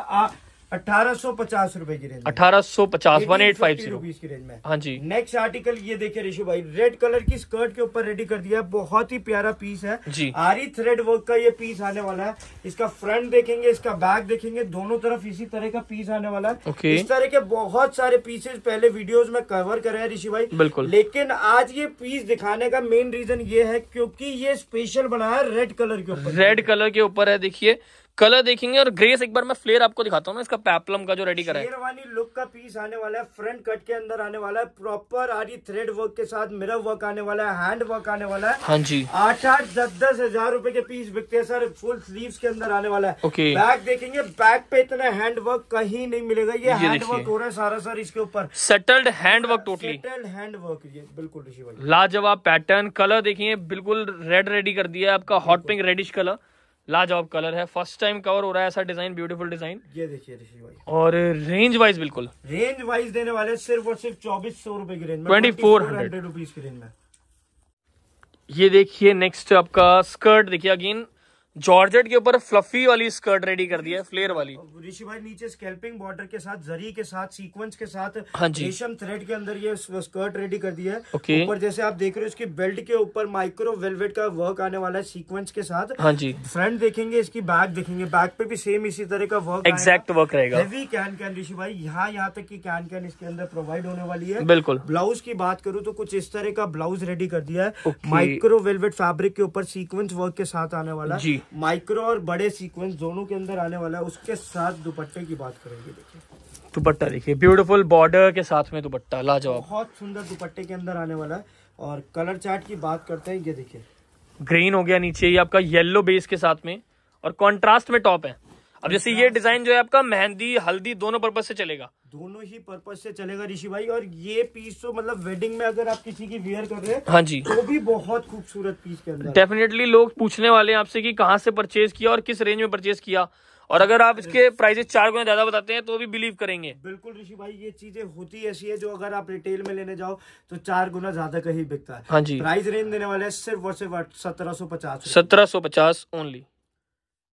अठारह सौ पचास रूपए की रेंज अठारह सौ पचास वन एट फाइव की रेंज में हाँ जी नेक्स्ट आर्टिकल ये देखिए भाई रेड कलर की स्कर्ट के ऊपर रेडी कर दिया है बहुत ही प्यारा पीस है जी आरी थ्रेड वर्क का ये पीस आने वाला है इसका फ्रंट देखेंगे इसका बैक देखेंगे दोनों तरफ इसी तरह का पीस आने वाला है इस तरह के बहुत सारे पीसेज पहले वीडियोज में कवर करे हैं ऋषि भाई बिल्कुल लेकिन आज ये पीस दिखाने का मेन रीजन ये है क्यूँकी ये स्पेशल बना है रेड कलर के ऊपर रेड कलर के ऊपर है देखिए कलर देखेंगे और ग्रेस एक बार मैं फ्लेयर आपको दिखाता हूँ इसका पैपलम का जो रेडी करा है वाली लुक का पीस आने वाला है फ्रंट कट के अंदर आने वाला है प्रॉपर आरी थ्रेड वर्क के साथ मिरर वर्क आने वाला है हैंड वर्क आने वाला है हाँ जी आठ आठ दस दस हजार रूपए के पीस बिकते हैं सर फुल स्लीव के अंदर आने वाला है ओके बैग देखेंगे बैग पे इतना हैंड वर्क कहीं नहीं मिलेगा ये, ये हैंड वर्क हो रहा है सारा सर इसके ऊपर settled hand work totally settled hand work ये बिल्कुल लाजवाब पैटर्न कलर देखिए बिल्कुल रेड रेडी कर दिया आपका हॉट पिंक रेडिश कलर लाजवाब कलर है फर्स्ट टाइम कवर हो रहा है ऐसा डिजाइन ब्यूटीफुल डिजाइन ये देखिए ऋषि और रेंज वाइज बिल्कुल रेंज वाइज देने वाले सिर्फ और सिर्फ चौबीस सौ रूपए की range twenty four hundred rupees की रेंज में ये देखिए नेक्स्ट आपका स्कर्ट देखिए अगेन जॉर्जेट के ऊपर फ्लफी वाली स्कर्ट रेडी कर दी है फ्लेयर वाली ऋषि भाई नीचे स्केल्पिंग बॉर्डर के साथ जरी के साथ सीक्वेंस के साथ हाँ जी रेशम थ्रेड के अंदर ये स्कर्ट रेडी कर दी है ऊपर जैसे आप देख रहे हो इसकी बेल्ट के ऊपर माइक्रो वेलवेट का वर्क आने वाला है सीक्वेंस के साथ हाँ जी फ्रंट देखेंगे इसकी बैक देखेंगे बैक पे भी सेम इसी तरह का वर्क एक्जैक्ट वर्क रहेगा हेवी कैन कैन ऋषि भाई यहाँ यहाँ तक की कैन कैन इसके अंदर प्रोवाइड होने वाली है बिल्कुल ब्लाउज की बात करूँ तो कुछ इस तरह का ब्लाउज रेडी कर दिया है माइक्रो वेलवेट फेब्रिक के ऊपर सीक्वेंस वर्क के साथ आने वाला है माइक्रो और बड़े सीक्वेंस दोनों के अंदर आने वाला है उसके साथ दुपट्टे की बात करेंगे देखिए दुपट्टा देखिए ब्यूटीफुल बॉर्डर के साथ में दुपट्टा लाजवाब बहुत सुंदर दुपट्टे के अंदर आने वाला है और कलर चार्ट की बात करते हैं ये देखिए ग्रीन हो गया नीचे ये आपका येलो बेस के साथ में और कॉन्ट्रास्ट में टॉप है अब जैसे ये डिजाइन जो है आपका मेहंदी हल्दी दोनों पर्पज से चलेगा दोनों ही पर्पज से चलेगा ऋषि भाई और ये पीस तो मतलब वेडिंग में अगर आप किसी की वेयर कर रहे हैं हाँ जी तो भी बहुत खूबसूरत पीस के अंदर डेफिनेटली लोग पूछने वाले हैं आपसे कि कहाँ से परचेज किया और किस रेंज में परचेज किया और अगर आप इसके प्राइसेस चार गुना ज्यादा बताते हैं तो भी बिलीव करेंगे बिल्कुल ऋषि भाई ये चीजें होती ऐसी है जो अगर आप रिटेल में लेने जाओ तो चार गुना ज्यादा कहीं बिकता है हाँ जी प्राइस रेंज देने वाले सिर्फ और सिर्फ सत्रह सौ पचास सत्रह सौ पचास ओनली